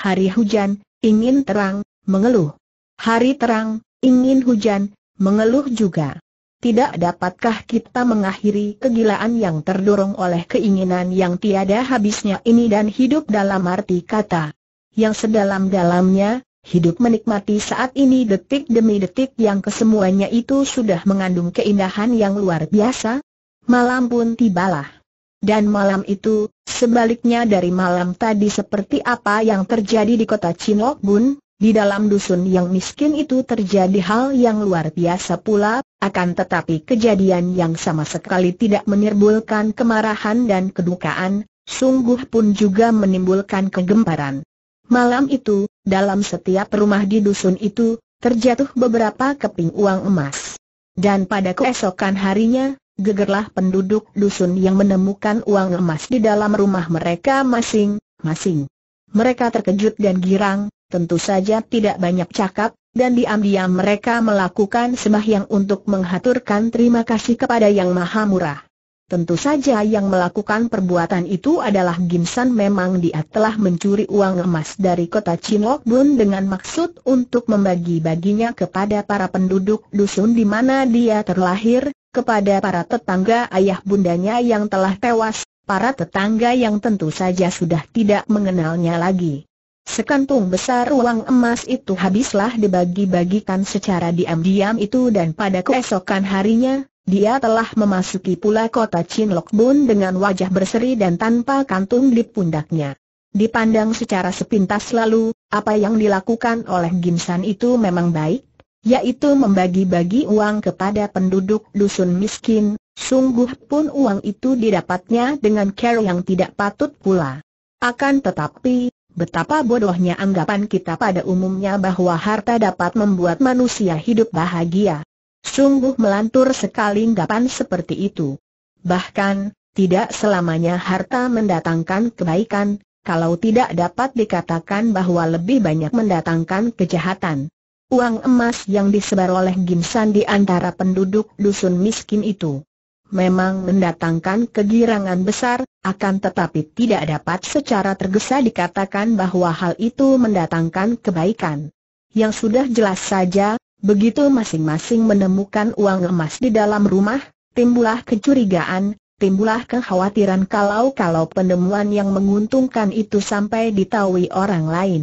Hari hujan, ingin terang, mengeluh. Hari terang, ingin hujan, mengeluh juga. Tidak dapatkah kita mengakhiri kegilaan yang terdorong oleh keinginan yang tiada habisnya ini dan hidup dalam arti kata yang sedalam-dalamnya, hidup menikmati saat ini detik demi detik yang kesemuanya itu sudah mengandung keindahan yang luar biasa? Malam pun tibalah. Dan malam itu, sebaliknya dari malam tadi seperti apa yang terjadi di kota Chinok Bun, di dalam dusun yang miskin itu terjadi hal yang luar biasa pula, akan tetapi kejadian yang sama sekali tidak menimbulkan kemarahan dan kedukaan, sungguh pun juga menimbulkan kegemparan. Malam itu, dalam setiap rumah di dusun itu, terjatuh beberapa keping uang emas. Dan pada keesokan harinya, gegerlah penduduk dusun yang menemukan uang emas di dalam rumah mereka masing-masing. Mereka terkejut dan girang, tentu saja tidak banyak cakap, dan diam-diam mereka melakukan sembahyang untuk menghaturkan terima kasih kepada Yang Maha Murah. Tentu saja yang melakukan perbuatan itu adalah Gimsan memang dia telah mencuri uang emas dari kota Chinlok Bun dengan maksud untuk membagi-baginya kepada para penduduk dusun di mana dia terlahir, kepada para tetangga ayah bundanya yang telah tewas, para tetangga yang tentu saja sudah tidak mengenalnya lagi. Sekantung besar uang emas itu habislah dibagi-bagikan secara diam-diam itu dan pada keesokan harinya, dia telah memasuki pula kota Chin Lok Bun dengan wajah berseri dan tanpa kantung di pundaknya. Dipandang secara sepintas lalu, apa yang dilakukan oleh Gim San itu memang baik, yaitu membagi-bagi uang kepada penduduk dusun miskin, sungguh pun uang itu didapatnya dengan cara yang tidak patut pula. Akan tetapi, Betapa bodohnya anggapan kita pada umumnya bahwa harta dapat membuat manusia hidup bahagia. Sungguh melantur sekali anggapan seperti itu. Bahkan, tidak selamanya harta mendatangkan kebaikan, kalau tidak dapat dikatakan bahwa lebih banyak mendatangkan kejahatan. Uang emas yang disebar oleh Gimsan di antara penduduk dusun miskin itu memang mendatangkan kegirangan besar, akan tetapi tidak dapat secara tergesa dikatakan bahwa hal itu mendatangkan kebaikan. Yang sudah jelas saja, begitu masing-masing menemukan uang emas di dalam rumah, timbullah kecurigaan, timbullah kekhawatiran kalau-kalau penemuan yang menguntungkan itu sampai ditahui orang lain.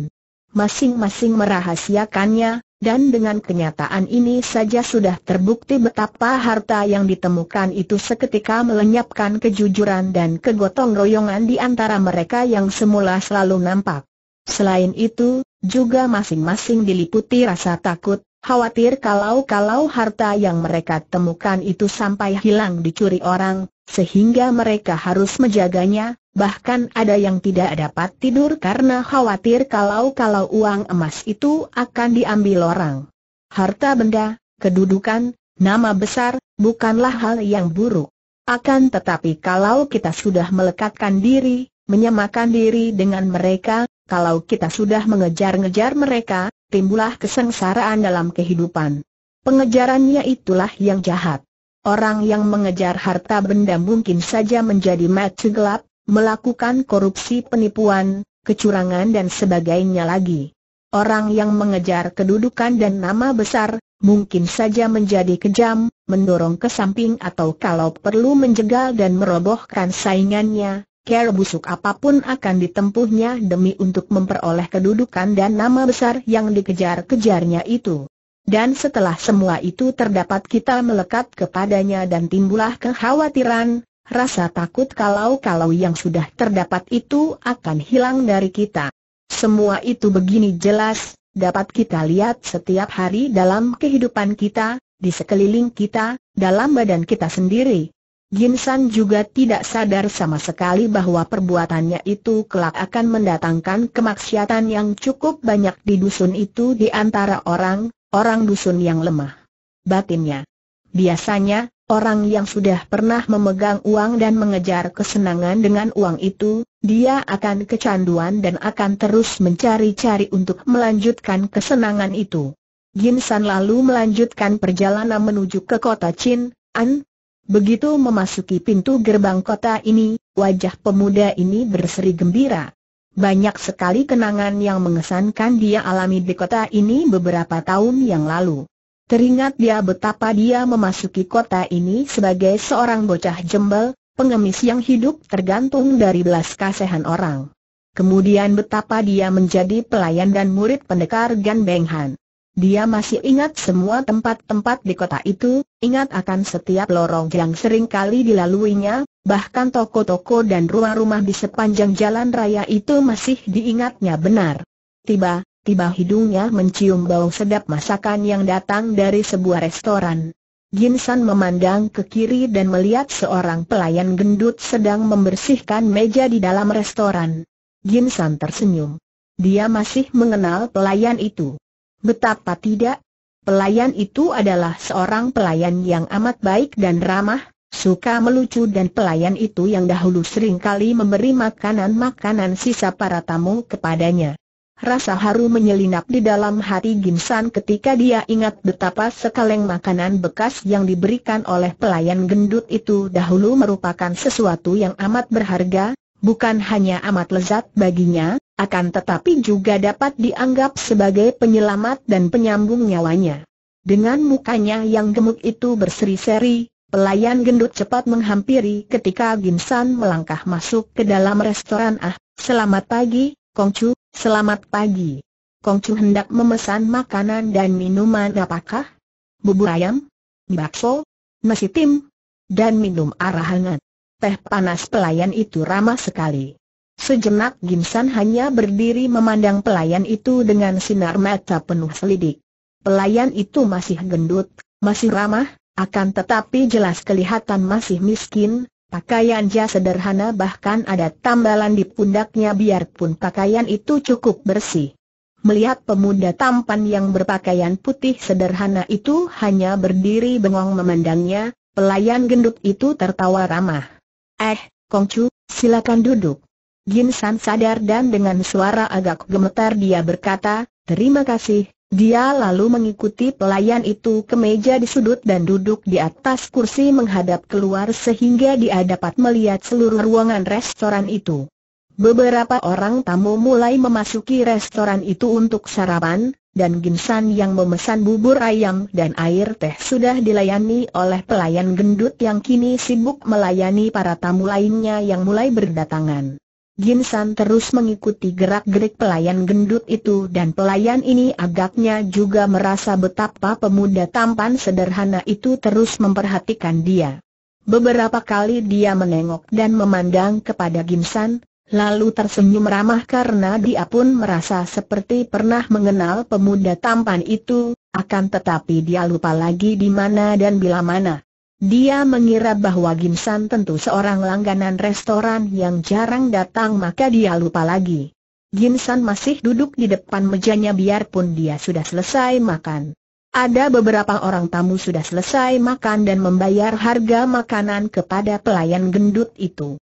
Masing-masing merahasiakannya, dan dengan kenyataan ini saja sudah terbukti betapa harta yang ditemukan itu seketika melenyapkan kejujuran dan kegotong royongan di antara mereka yang semula selalu nampak. Selain itu, juga masing-masing diliputi rasa takut, khawatir kalau-kalau harta yang mereka temukan itu sampai hilang dicuri orang, sehingga mereka harus menjaganya, Bahkan ada yang tidak dapat tidur karena khawatir kalau-kalau uang emas itu akan diambil orang. Harta benda, kedudukan, nama besar, bukanlah hal yang buruk. Akan tetapi kalau kita sudah melekatkan diri, menyamakan diri dengan mereka, kalau kita sudah mengejar-ngejar mereka, timbullah kesengsaraan dalam kehidupan. Pengejarannya itulah yang jahat. Orang yang mengejar harta benda mungkin saja menjadi mati gelap, melakukan korupsi penipuan, kecurangan dan sebagainya lagi. Orang yang mengejar kedudukan dan nama besar, mungkin saja menjadi kejam, mendorong ke samping atau kalau perlu menjegal dan merobohkan saingannya, care busuk apapun akan ditempuhnya demi untuk memperoleh kedudukan dan nama besar yang dikejar-kejarnya itu. Dan setelah semua itu terdapat kita melekat kepadanya dan timbulah kekhawatiran, rasa takut kalau-kalau yang sudah terdapat itu akan hilang dari kita. Semua itu begini jelas, dapat kita lihat setiap hari dalam kehidupan kita, di sekeliling kita, dalam badan kita sendiri. Ginsan juga tidak sadar sama sekali bahwa perbuatannya itu kelak akan mendatangkan kemaksiatan yang cukup banyak di dusun itu di antara orang, orang dusun yang lemah. Batinnya. Biasanya, Orang yang sudah pernah memegang uang dan mengejar kesenangan dengan uang itu, dia akan kecanduan dan akan terus mencari-cari untuk melanjutkan kesenangan itu. Ginsan lalu melanjutkan perjalanan menuju ke kota Chin, An. Begitu memasuki pintu gerbang kota ini, wajah pemuda ini berseri gembira. Banyak sekali kenangan yang mengesankan dia alami di kota ini beberapa tahun yang lalu. Teringat dia betapa dia memasuki kota ini sebagai seorang bocah jembel, pengemis yang hidup tergantung dari belas kasihan orang. Kemudian betapa dia menjadi pelayan dan murid pendekar Gan Beng Han. Dia masih ingat semua tempat-tempat di kota itu, ingat akan setiap lorong yang sering kali dilaluinya, bahkan toko-toko dan rumah-rumah di sepanjang jalan raya itu masih diingatnya benar. Tiba, tiba hidungnya mencium bau sedap masakan yang datang dari sebuah restoran. Jinsan memandang ke kiri dan melihat seorang pelayan gendut sedang membersihkan meja di dalam restoran. Jinsan tersenyum. Dia masih mengenal pelayan itu. Betapa tidak? Pelayan itu adalah seorang pelayan yang amat baik dan ramah, suka melucu dan pelayan itu yang dahulu sering kali memberi makanan-makanan sisa para tamu kepadanya. Rasa haru menyelinap di dalam hati Gimsan ketika dia ingat betapa sekaleng makanan bekas yang diberikan oleh pelayan gendut itu dahulu merupakan sesuatu yang amat berharga, bukan hanya amat lezat baginya, akan tetapi juga dapat dianggap sebagai penyelamat dan penyambung nyawanya. Dengan mukanya yang gemuk itu berseri-seri, Pelayan gendut cepat menghampiri ketika Gimsan melangkah masuk ke dalam restoran Ah. Selamat pagi, Kongcu, Selamat pagi. Chu hendak memesan makanan dan minuman apakah? Bubur ayam? Bakso? Nasi tim? Dan minum arah hangat. Teh panas pelayan itu ramah sekali. Sejenak Gimsan hanya berdiri memandang pelayan itu dengan sinar mata penuh selidik. Pelayan itu masih gendut, masih ramah, akan tetapi jelas kelihatan masih miskin, Pakaian Pakaiannya sederhana bahkan ada tambalan di pundaknya biarpun pakaian itu cukup bersih. Melihat pemuda tampan yang berpakaian putih sederhana itu hanya berdiri bengong memandangnya, pelayan gendut itu tertawa ramah. Eh, Kongcu, silakan duduk. Jin San sadar dan dengan suara agak gemetar dia berkata, terima kasih, dia lalu mengikuti pelayan itu ke meja di sudut dan duduk di atas kursi menghadap keluar sehingga dia dapat melihat seluruh ruangan restoran itu. Beberapa orang tamu mulai memasuki restoran itu untuk sarapan, dan Ginsan yang memesan bubur ayam dan air teh sudah dilayani oleh pelayan gendut yang kini sibuk melayani para tamu lainnya yang mulai berdatangan. Jin San terus mengikuti gerak-gerik pelayan gendut itu dan pelayan ini agaknya juga merasa betapa pemuda tampan sederhana itu terus memperhatikan dia. Beberapa kali dia menengok dan memandang kepada Jin San, lalu tersenyum ramah karena dia pun merasa seperti pernah mengenal pemuda tampan itu, akan tetapi dia lupa lagi di mana dan bila mana. Dia mengira bahwa Gimsan tentu seorang langganan restoran yang jarang datang maka dia lupa lagi. Gimsan masih duduk di depan mejanya biarpun dia sudah selesai makan. Ada beberapa orang tamu sudah selesai makan dan membayar harga makanan kepada pelayan gendut itu.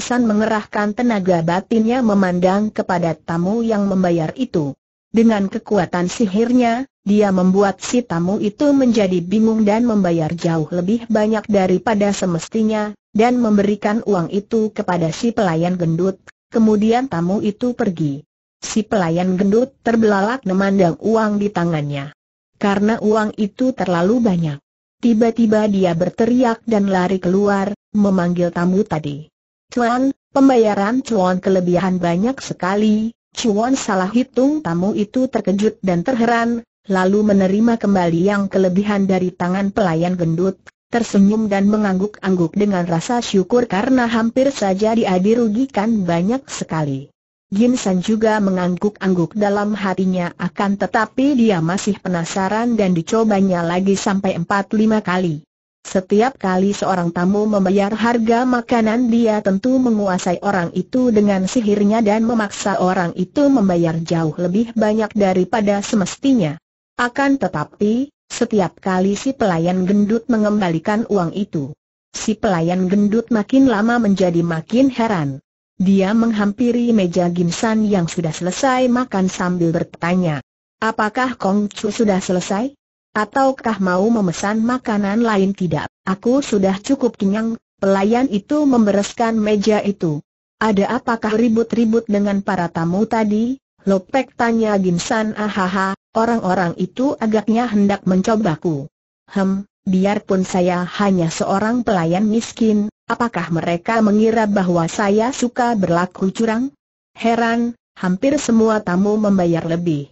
San mengerahkan tenaga batinnya memandang kepada tamu yang membayar itu. Dengan kekuatan sihirnya, dia membuat si tamu itu menjadi bingung dan membayar jauh lebih banyak daripada semestinya, dan memberikan uang itu kepada si pelayan gendut, kemudian tamu itu pergi. Si pelayan gendut terbelalak memandang uang di tangannya. Karena uang itu terlalu banyak. Tiba-tiba dia berteriak dan lari keluar, memanggil tamu tadi. Cuan, pembayaran cuan kelebihan banyak sekali, Cuan salah hitung tamu itu terkejut dan terheran, lalu menerima kembali yang kelebihan dari tangan pelayan gendut, tersenyum dan mengangguk-angguk dengan rasa syukur karena hampir saja dia dirugikan banyak sekali. Jin San juga mengangguk-angguk dalam hatinya akan tetapi dia masih penasaran dan dicobanya lagi sampai 4-5 kali. Setiap kali seorang tamu membayar harga makanan dia tentu menguasai orang itu dengan sihirnya dan memaksa orang itu membayar jauh lebih banyak daripada semestinya. Akan tetapi, setiap kali si pelayan gendut mengembalikan uang itu, si pelayan gendut makin lama menjadi makin heran. Dia menghampiri meja Gimsan yang sudah selesai makan sambil bertanya, Apakah Kong Chu sudah selesai? Ataukah mau memesan makanan lain tidak? Aku sudah cukup kenyang, pelayan itu membereskan meja itu. Ada apakah ribut-ribut dengan para tamu tadi? Lopek tanya Ginsan. ahaha, orang-orang itu agaknya hendak mencobaku. Hem, biarpun saya hanya seorang pelayan miskin, apakah mereka mengira bahwa saya suka berlaku curang? Heran, hampir semua tamu membayar lebih.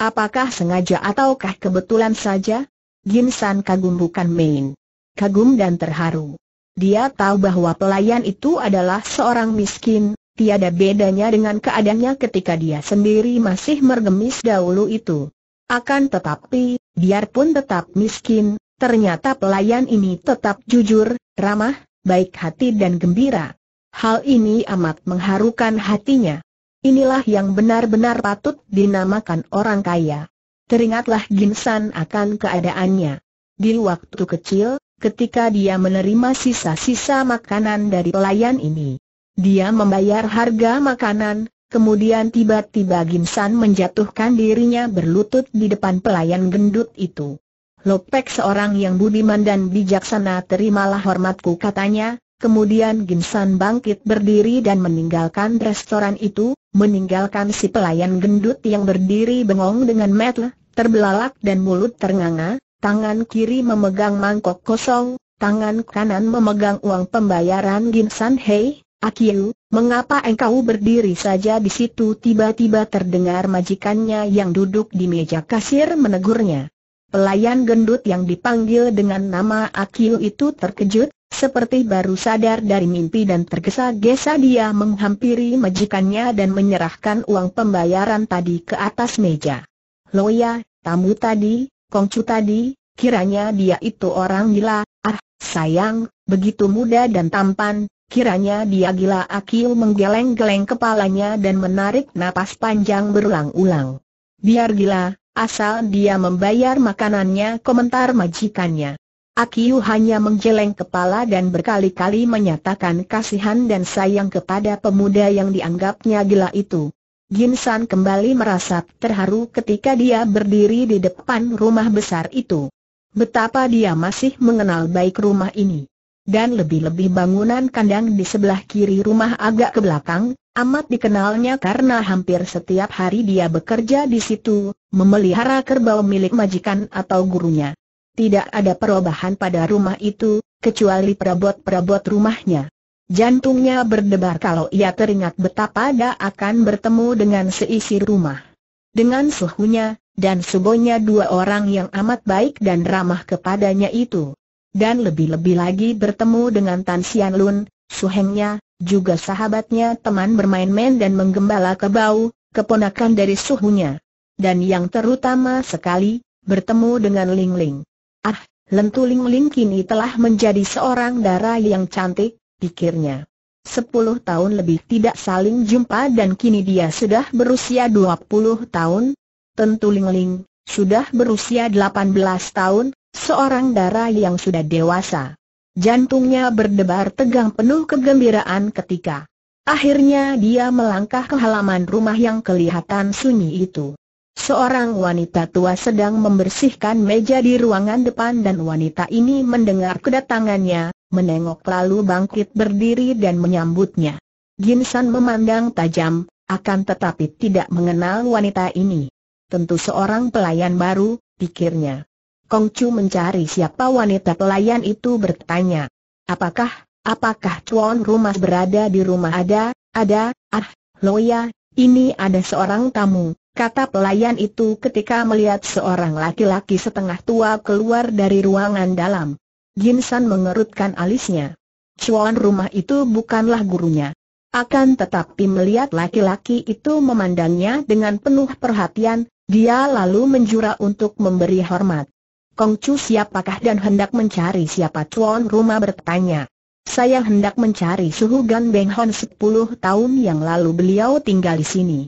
Apakah sengaja ataukah kebetulan saja? Jin San kagum bukan main. Kagum dan terharu. Dia tahu bahwa pelayan itu adalah seorang miskin, tiada bedanya dengan keadaannya ketika dia sendiri masih mergemis dahulu itu. Akan tetapi, biarpun tetap miskin, ternyata pelayan ini tetap jujur, ramah, baik hati dan gembira. Hal ini amat mengharukan hatinya. Inilah yang benar-benar patut dinamakan orang kaya. Teringatlah Ginsan akan keadaannya. Di waktu kecil, ketika dia menerima sisa-sisa makanan dari pelayan ini. Dia membayar harga makanan, kemudian tiba-tiba Ginsan menjatuhkan dirinya berlutut di depan pelayan gendut itu. Lopek seorang yang budiman dan bijaksana terimalah hormatku katanya, Kemudian Ginsan bangkit berdiri dan meninggalkan restoran itu, meninggalkan si pelayan gendut yang berdiri bengong dengan metel, terbelalak dan mulut ternganga, tangan kiri memegang mangkok kosong, tangan kanan memegang uang pembayaran Ginsan Hei, Akiu, mengapa engkau berdiri saja di situ tiba-tiba terdengar majikannya yang duduk di meja kasir menegurnya. Pelayan gendut yang dipanggil dengan nama Akiu itu terkejut, seperti baru sadar dari mimpi dan tergesa-gesa dia menghampiri majikannya dan menyerahkan uang pembayaran tadi ke atas meja. Loya, tamu tadi, Kongcu tadi, kiranya dia itu orang gila, ah, sayang, begitu muda dan tampan, kiranya dia gila Akil menggeleng-geleng kepalanya dan menarik napas panjang berulang-ulang. Biar gila, asal dia membayar makanannya komentar majikannya. Akiu hanya menggeleng kepala dan berkali-kali menyatakan kasihan dan sayang kepada pemuda yang dianggapnya gila itu. Ginsan kembali merasa terharu ketika dia berdiri di depan rumah besar itu. Betapa dia masih mengenal baik rumah ini. Dan lebih-lebih bangunan kandang di sebelah kiri rumah agak ke belakang, amat dikenalnya karena hampir setiap hari dia bekerja di situ, memelihara kerbau milik majikan atau gurunya tidak ada perubahan pada rumah itu, kecuali perabot-perabot rumahnya. Jantungnya berdebar kalau ia teringat betapa dia akan bertemu dengan seisi rumah. Dengan suhunya, dan subonya dua orang yang amat baik dan ramah kepadanya itu. Dan lebih-lebih lagi bertemu dengan Tan Sian Lun, suhengnya, juga sahabatnya teman bermain-main dan menggembala kebau, keponakan dari suhunya. Dan yang terutama sekali, bertemu dengan Ling Ling. Ah, Lentuling Ling kini telah menjadi seorang dara yang cantik, pikirnya. Sepuluh tahun lebih tidak saling jumpa dan kini dia sudah berusia dua puluh tahun. Tentu Ling Ling, sudah berusia delapan belas tahun, seorang dara yang sudah dewasa. Jantungnya berdebar tegang penuh kegembiraan ketika akhirnya dia melangkah ke halaman rumah yang kelihatan sunyi itu. Seorang wanita tua sedang membersihkan meja di ruangan depan dan wanita ini mendengar kedatangannya, menengok lalu bangkit berdiri dan menyambutnya. Ginsan memandang tajam, akan tetapi tidak mengenal wanita ini. Tentu seorang pelayan baru, pikirnya. Kongcu mencari siapa wanita pelayan itu bertanya. Apakah, apakah tuan rumah berada di rumah ada, ada, ah, Loya, ini ada seorang tamu, Kata pelayan itu ketika melihat seorang laki-laki setengah tua keluar dari ruangan dalam. Jinsan mengerutkan alisnya. Cuan rumah itu bukanlah gurunya. Akan tetapi melihat laki-laki itu memandangnya dengan penuh perhatian, dia lalu menjura untuk memberi hormat. Kong Chu siapakah dan hendak mencari siapa Cuan rumah bertanya. Saya hendak mencari Suhu Gan Beng Hon 10 tahun yang lalu beliau tinggal di sini.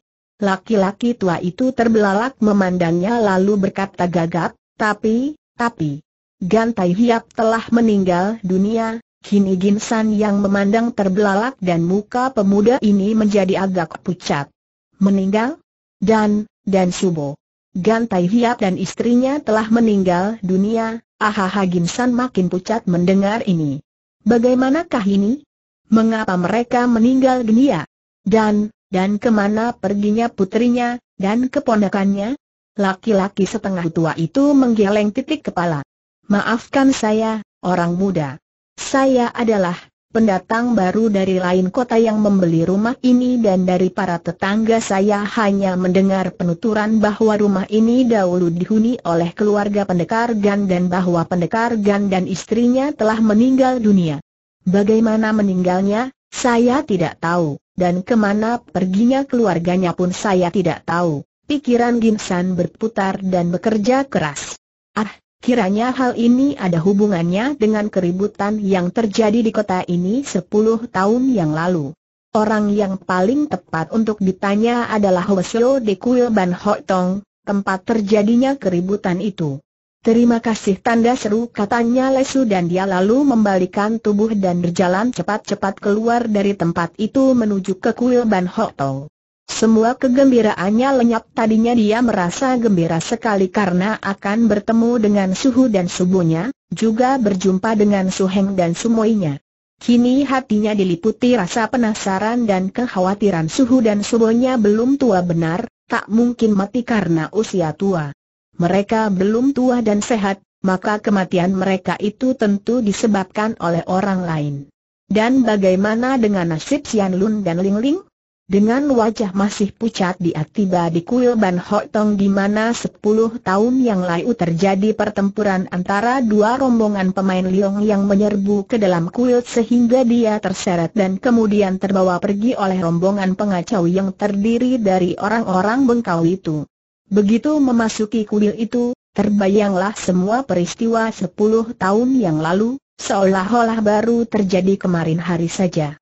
Laki-laki tua itu terbelalak memandangnya lalu berkata gagap, tapi, tapi, Gantai Hiap telah meninggal dunia, kini Ginsan yang memandang terbelalak dan muka pemuda ini menjadi agak pucat. Meninggal? Dan, dan Subo. Gantai Hiap dan istrinya telah meninggal dunia, ahaha Ginsan makin pucat mendengar ini. Bagaimanakah ini? Mengapa mereka meninggal dunia? Dan, dan kemana perginya putrinya, dan keponakannya? Laki-laki setengah tua itu menggeleng titik kepala. Maafkan saya, orang muda. Saya adalah pendatang baru dari lain kota yang membeli rumah ini dan dari para tetangga saya hanya mendengar penuturan bahwa rumah ini dahulu dihuni oleh keluarga pendekar Gan dan bahwa pendekar Gan dan istrinya telah meninggal dunia. Bagaimana meninggalnya, saya tidak tahu. Dan kemana perginya keluarganya pun saya tidak tahu. Pikiran Gimsan berputar dan bekerja keras. Ah, kiranya hal ini ada hubungannya dengan keributan yang terjadi di kota ini sepuluh tahun yang lalu. Orang yang paling tepat untuk ditanya adalah Hwasyo de Kuil Ban Ho Tong, tempat terjadinya keributan itu. Terima kasih tanda seru katanya lesu dan dia lalu membalikan tubuh dan berjalan cepat-cepat keluar dari tempat itu menuju ke kuil Ban Ho Semua kegembiraannya lenyap tadinya dia merasa gembira sekali karena akan bertemu dengan Suhu dan Subunya, juga berjumpa dengan Suheng dan Sumoinya. Kini hatinya diliputi rasa penasaran dan kekhawatiran Suhu dan subunya belum tua benar, tak mungkin mati karena usia tua mereka belum tua dan sehat, maka kematian mereka itu tentu disebabkan oleh orang lain. Dan bagaimana dengan nasib Sian Lun dan Ling Ling? Dengan wajah masih pucat dia tiba di kuil Ban Hok Tong di mana sepuluh tahun yang lalu terjadi pertempuran antara dua rombongan pemain Liong yang menyerbu ke dalam kuil sehingga dia terseret dan kemudian terbawa pergi oleh rombongan pengacau yang terdiri dari orang-orang bengkau itu. Begitu memasuki kuil itu, terbayanglah semua peristiwa sepuluh tahun yang lalu, seolah-olah baru terjadi kemarin hari saja.